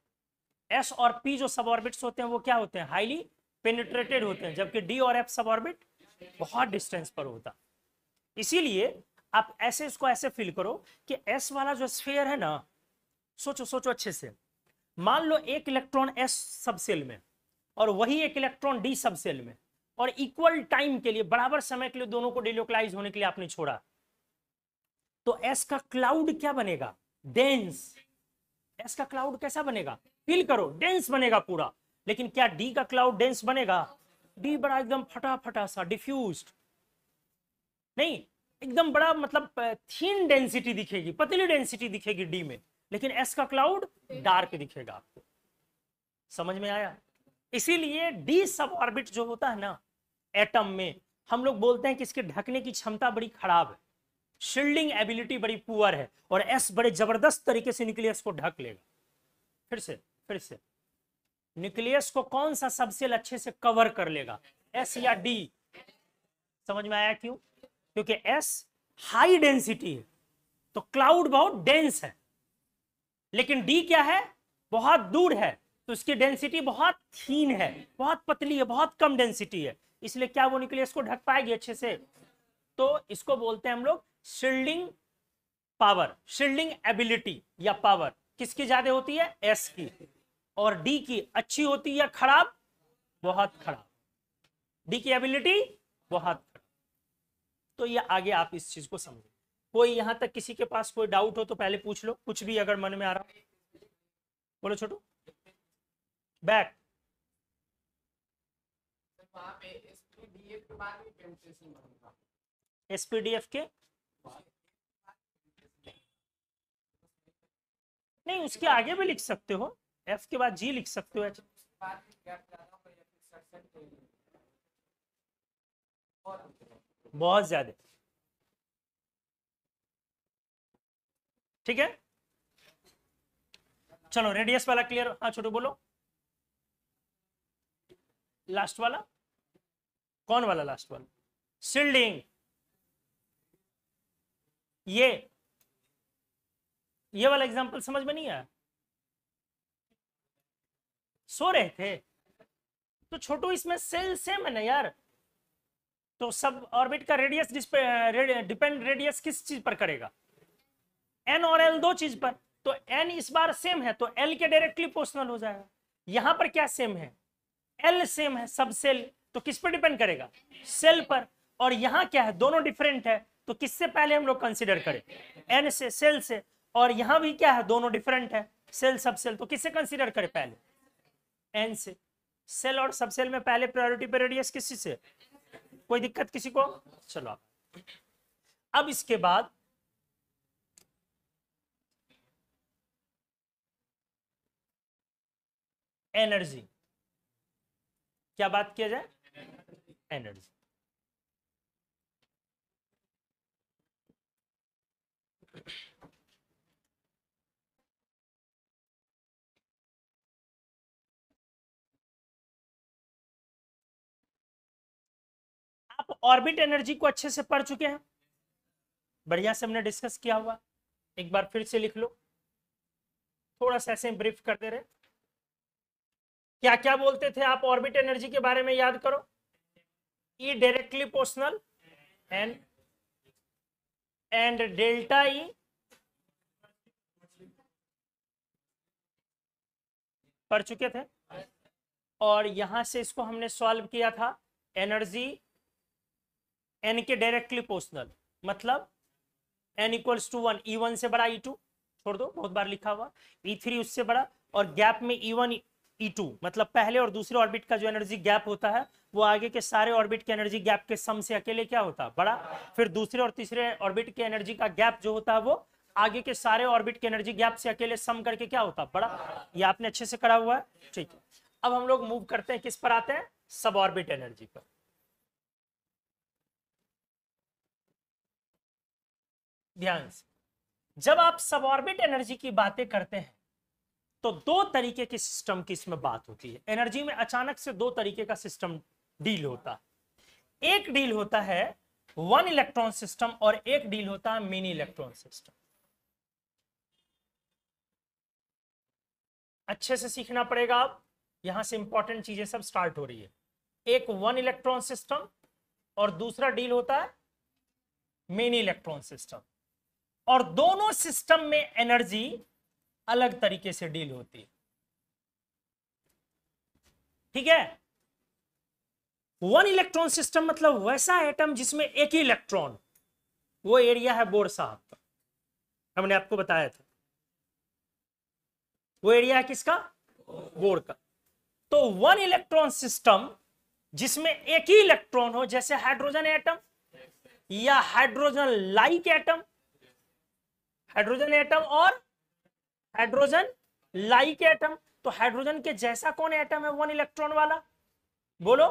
एस और पी जो सब ऑर्बिट्स होते हैं वो क्या होते हैं हाईली पेनिट्रेटेड होते हैं जबकि डी और एफ सब ऑर्बिट बहुत डिस्टेंस पर होता इसीलिए आप ऐसे इसको ऐसे फील करो कि एस वाला जो स्फेयर है ना सोचो सोचो अच्छे से मान लो एक इलेक्ट्रॉन एस सब सेल में और वही एक इलेक्ट्रॉन डी सब सेल में और इक्वल टाइम के लिए बराबर समय के लिए दोनों को डिलोकलाइज होने के लिए आपने छोड़ा तो एस का क्लाउड क्या बनेगा डेंस एस का क्लाउड कैसा बनेगा फील करो डेंस बनेगा पूरा लेकिन क्या डी का क्लाउड डेंस बनेगा डी बड़ा एकदम फटाफटा सा डिफ्यूज नहीं एकदम बड़ा मतलब थीन डेंसिटी दिखेगी पतली डेंसिटी दिखेगी डी में लेकिन एस का क्लाउड डार्क दिखेगा आपको समझ में आया इसीलिए डी सब ऑर्बिट जो होता है ना एटम में हम लोग बोलते हैं कि इसके ढकने की क्षमता बड़ी खराब है शील्डिंग एबिलिटी बड़ी पुअर है और एस बड़े जबरदस्त तरीके से न्यूक्लियस को ढक लेगा फिर से फिर से न्यूक्लियस को कौन सा सबसेल अच्छे से कवर कर लेगा एस या डी समझ में आया क्यों क्योंकि एस हाई डेंसिटी है तो क्लाउड बहुत डेंस है लेकिन डी क्या है बहुत दूर है तो इसकी डेंसिटी बहुत थीन है बहुत पतली है बहुत कम डेंसिटी है इसलिए क्या वो निकली इसको ढक पाएगी अच्छे से तो इसको बोलते हैं हम लोग शिल्डिंग पावर शिल्डिंग एबिलिटी या पावर किसकी ज्यादा होती है एस की और डी की अच्छी होती है खराब बहुत खराब डी की एबिलिटी बहुत खराब तो ये आगे आप इस चीज को समझो कोई यहाँ तक किसी के पास कोई डाउट हो तो पहले पूछ लो कुछ भी अगर मन में आ रहा बोलो छोटू बैक एसपीडीएफ के नहीं उसके आगे भी लिख सकते हो एफ के बाद जी लिख सकते हो और बहुत ज्यादा ठीक है चलो रेडियस वाला क्लियर हाँ छोटू बोलो लास्ट वाला कौन वाला लास्ट वाला शिल्डिंग ये ये वाला एग्जांपल समझ में नहीं आया सो रहे थे तो छोटू इसमें सेल सेम है ना यार तो सब ऑर्बिट का रेडियस डिपेंड रेडियस किस चीज पर करेगा एन और एल दो चीज पर तो एन इस बार सेम है तो एल के डायरेक्टली पोर्शनल हो जाएगा यहां पर क्या सेम है एल सेम है सब सेल तो किस पर डिपेंड करेगा सेल पर और यहां क्या है दोनों डिफरेंट है तो किससे पहले हम लोग कंसिडर करें एन से सेल से और यहां भी क्या है दोनों डिफरेंट है सेल सब सेल तो किससे कंसिडर करें पहले एन से सेल और सब सेल में पहले प्रायोरिटी पे रेडियस किसी से कोई दिक्कत किसी को चलो आप अब इसके बाद एनर्जी क्या बात किया जाए एनर्जी आप ऑर्बिट एनर्जी को अच्छे से पढ़ चुके हैं बढ़िया से हमने डिस्कस किया हुआ एक बार फिर से लिख लो थोड़ा सा ऐसे ब्रीफ दे रहे क्या क्या बोलते थे आप ऑर्बिट एनर्जी के बारे में याद करो E directly proportional and and delta E पढ़ चुके थे और यहां से इसको हमने सॉल्व किया था एनर्जी एन के डायरेक्टली पोस्टनल मतलब n equals to one E one से बड़ा ई e टू छोड़ दो बहुत बार लिखा हुआ ई e थ्री उससे बड़ा और गैप में ई वन ई टू मतलब पहले और दूसरे ऑर्बिट का जो एनर्जी गैप होता है वो आगे के सारे ऑर्बिट के एनर्जी गैप के सम से अकेले क्या होता बड़ा फिर दूसरे और तीसरे ऑर्बिट के एनर्जी का गैप जो होता है वो आगे के सारे ऑर्बिट के एनर्जी गैप से अकेले सम करके क्या होता बड़ा ये आपने अच्छे से करा हुआ है ठीक है अब हम लोग मूव करते हैं किस पर आते हैं सब ऑर्बिट एनर्जी पर ध्यान से जब आप ऑर्बिट एनर्जी की बातें करते हैं तो दो तरीके के सिस्टम की इसमें बात होती है एनर्जी में अचानक से दो तरीके का सिस्टम डील होता है एक डील होता है वन इलेक्ट्रॉन सिस्टम और एक डील होता है मिनी इलेक्ट्रॉन सिस्टम अच्छे से सीखना पड़ेगा आप यहां से इंपॉर्टेंट चीजें सब स्टार्ट हो रही है एक वन इलेक्ट्रॉन सिस्टम और दूसरा डील होता है मिनी इलेक्ट्रॉन सिस्टम और दोनों सिस्टम में एनर्जी अलग तरीके से डील होती है ठीक है वन इलेक्ट्रॉन सिस्टम मतलब वैसा एटम जिसमें एक ही इलेक्ट्रॉन वो एरिया है बोर साहब का हमने आपको बताया था वो एरिया है किसका बोर का तो वन इलेक्ट्रॉन सिस्टम जिसमें एक ही इलेक्ट्रॉन हो जैसे हाइड्रोजन एटम या hydrogen like atom hydrogen atom और हाइड्रोजन लाइक एटम तो हाइड्रोजन के जैसा कौन एटम है वन इलेक्ट्रॉन वाला बोलो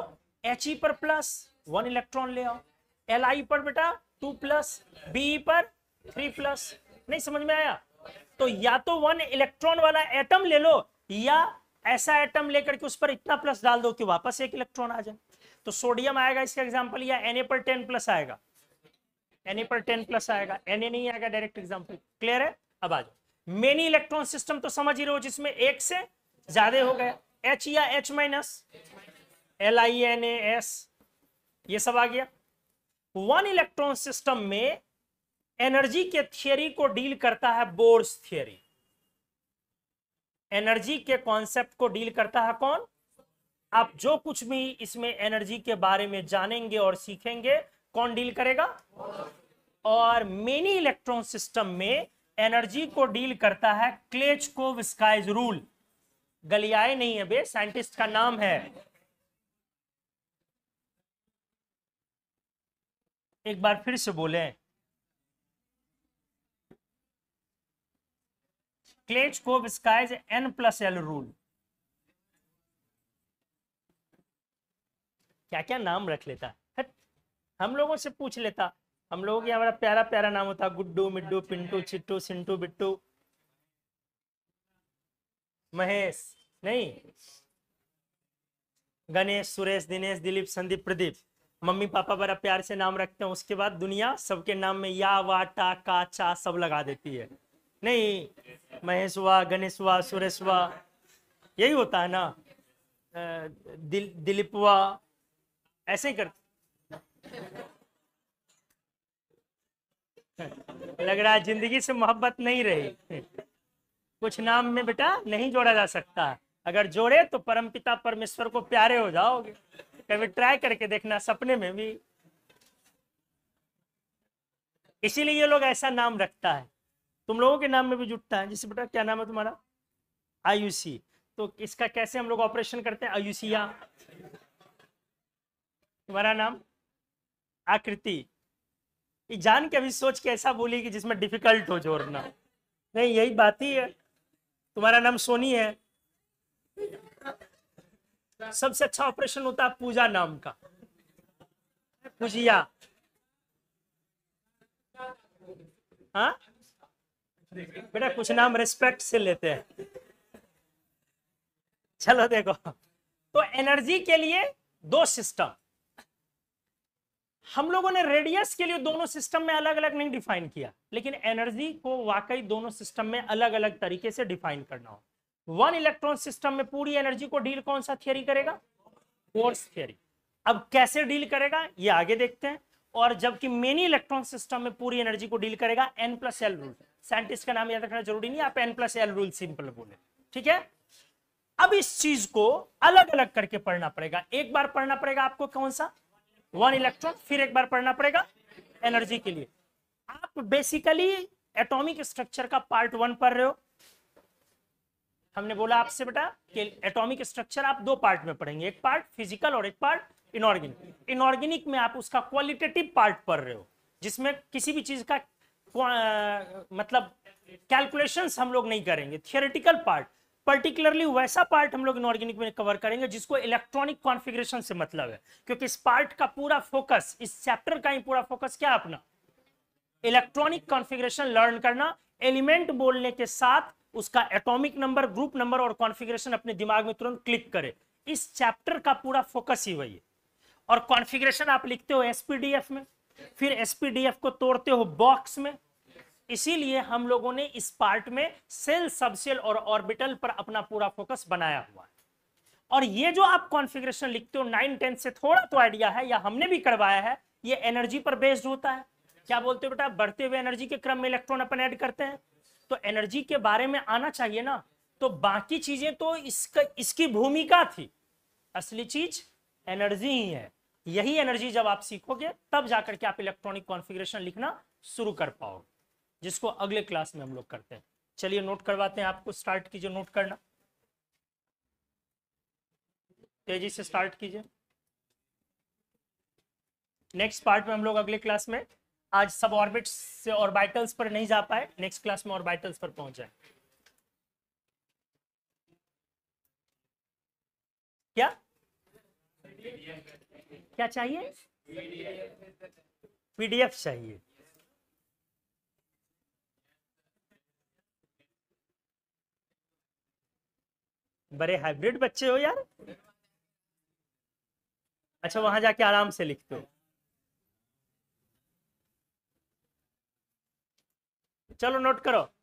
एच ई e पर प्लस वन इलेक्ट्रॉन ले आओ एल आई पर बेटा टू प्लस बी पर थ्री प्लस नहीं समझ में आया तो या तो वन इलेक्ट्रॉन वाला एटम ले लो या ऐसा एटम लेकर के उस पर इतना प्लस डाल दो कि वापस एक इलेक्ट्रॉन आ जाए तो सोडियम आएगा इसका एग्जाम्पल या एन पर टेन प्लस आएगा एनी पर टेन प्लस आएगा एनी नहीं आएगा डायरेक्ट एग्जाम्पल क्लियर है अब आ जाओ मेनी इलेक्ट्रॉन सिस्टम तो समझ ही रहे हो जिसमें एक से ज्यादा हो गया एच या H minus L I N A S ये सब आ गया वन इलेक्ट्रॉन सिस्टम में एनर्जी के थियोरी को डील करता है बोर्स थियोरी एनर्जी के कॉन्सेप्ट को डील करता है कौन आप जो कुछ भी इसमें एनर्जी के बारे में जानेंगे और सीखेंगे कौन डील करेगा और मेनी इलेक्ट्रॉन सिस्टम में एनर्जी को डील करता है क्लेच को विस्काइज रूल गलियाए नहीं है बे साइंटिस्ट का नाम है एक बार फिर से बोले Klechkowski n plus l rule क्या क्या नाम रख लेता है हम लोगों से पूछ लेता हम लोगों के हमारा प्यारा प्यारा नाम होता गुड्डू मिड्डू पिंटू चिट्टू सिंटू बिट्टू महेश नहीं गणेश सुरेश दिनेश दिलीप संदीप प्रदीप मम्मी पापा बड़ा प्यार से नाम रखते हैं उसके बाद दुनिया सबके नाम में या वाटा काचा सब लगा देती है नहीं महेश हुआ गणेश हुआ सुरेश हुआ यही होता है ना दिल दिलीप हुआ ऐसे ही करते लग रहा है जिंदगी से मोहब्बत नहीं रही कुछ नाम में बेटा नहीं जोड़ा जा सकता अगर जोड़े तो परमपिता परमेश्वर को प्यारे हो जाओगे कभी ट्राई करके देखना सपने में भी इसीलिए ये लोग ऐसा नाम रखता है तुम लोगों के नाम में भी जुटता है जैसे बेटा क्या नाम है तुम्हारा आयुषी तो इसका कैसे हम लोग ऑपरेशन करते हैं आयुषिया तुम्हारा नाम आकृति ये जान के अभी सोच के ऐसा बोली कि जिसमें डिफिकल्ट हो जोड़ना नहीं यही बात ही है तुम्हारा नाम सोनी है सबसे अच्छा ऑपरेशन होता है पूजा नाम का पूजिया हाँ बेटा कुछ नाम रिस्पेक्ट से लेते हैं चलो देखो तो एनर्जी के लिए दो सिस्टम हम लोगों ने रेडियस के लिए दोनों सिस्टम में अलग अलग नहीं डिफाइन किया लेकिन एनर्जी को वाकई दोनों सिस्टम में अलग अलग तरीके से डिफाइन करना हो वन इलेक्ट्रॉन सिस्टम में पूरी एनर्जी को डील कौन सा थियरी करेगा फोर्स थियरी अब कैसे डील करेगा ये आगे देखते हैं और जबकि मेनी इलेक्ट्रॉन सिस्टम में पूरी एनर्जी को डील करेगा n plus l rule scientist का नाम याद रखना जरूरी नहीं आप n plus l rule simple बोले ठीक है अब इस चीज को अलग अलग करके पढ़ना पड़ेगा एक बार पढ़ना पड़ेगा आपको कौन सा वन इलेक्ट्रॉन फिर एक बार पढ़ना पड़ेगा एनर्जी के लिए आप बेसिकली एटॉमिक स्ट्रक्चर का पार्ट वन पढ़ रहे हो हमने बोला आपसे बेटा कि एटॉमिक स्ट्रक्चर आप दो पार्ट में पढ़ेंगे एक पार्ट फिजिकल और एक पार्ट इनऑर्गेनिक इनऑर्गेनिक में आप उसका क्वालिटेटिव पार्ट पढ़ रहे हो जिसमें किसी भी चीज का आ, मतलब कैलकुलेशंस हम लोग नहीं करेंगे थियोरिटिकल पार्ट पर्टिकुलरली वैसा पार्ट हम लोग इनऑर्गेनिक में कवर करेंगे जिसको इलेक्ट्रॉनिक कॉन्फ़िगरेशन से मतलब है क्योंकि इस पार्ट का पूरा फोकस इस चैप्टर का ही पूरा फोकस क्या अपना इलेक्ट्रॉनिक कॉन्फ़िगरेशन लर्न करना एलिमेंट बोलने के साथ उसका एटॉमिक नंबर ग्रुप नंबर और कॉन्फिग्रेशन अपने दिमाग में तुरंत क्लिक करे इस चैप्टर का पूरा फोकस ही वही है और कॉन्फिग्रेशन आप लिखते हो एसपीडीएफ में फिर एसपीडीएफ को तोड़ते हो बॉक्स में इसीलिए हम लोगों ने इस पार्ट में सेल सबसेल और ऑर्बिटल पर अपना पूरा फोकस बनाया हुआ है और ये जो आप कॉन्फ़िगरेशन लिखते हो नाइन टेंथ से थोड़ा तो आइडिया है या हमने भी करवाया है ये एनर्जी पर बेस्ड होता है क्या बोलते हो बेटा बढ़ते हुए एनर्जी के क्रम में इलेक्ट्रॉन अपन ऐड करते हैं तो एनर्जी के बारे में आना चाहिए ना तो बाकी चीजें तो इसका इसकी भूमिका थी असली चीज एनर्जी ही है यही एनर्जी जब आप सीखोगे तब जाकर के आप इलेक्ट्रॉनिक कॉन्फिग्रेशन लिखना शुरू कर पाओगे जिसको अगले क्लास में हम लोग करते हैं चलिए नोट करवाते हैं आपको स्टार्ट कीजिए नोट करना तेजी से स्टार्ट कीजिए नेक्स्ट पार्ट में हम लोग अगले क्लास में आज सब ऑर्बिट्स से ऑर्बिटल्स पर नहीं जा पाए नेक्स्ट क्लास में ऑर्बिटल्स पर पहुंच जाए क्या क्या चाहिए पीडीएफ चाहिए बड़े हाइब्रिड बच्चे हो यार अच्छा वहां जाके आराम से लिखते हो चलो नोट करो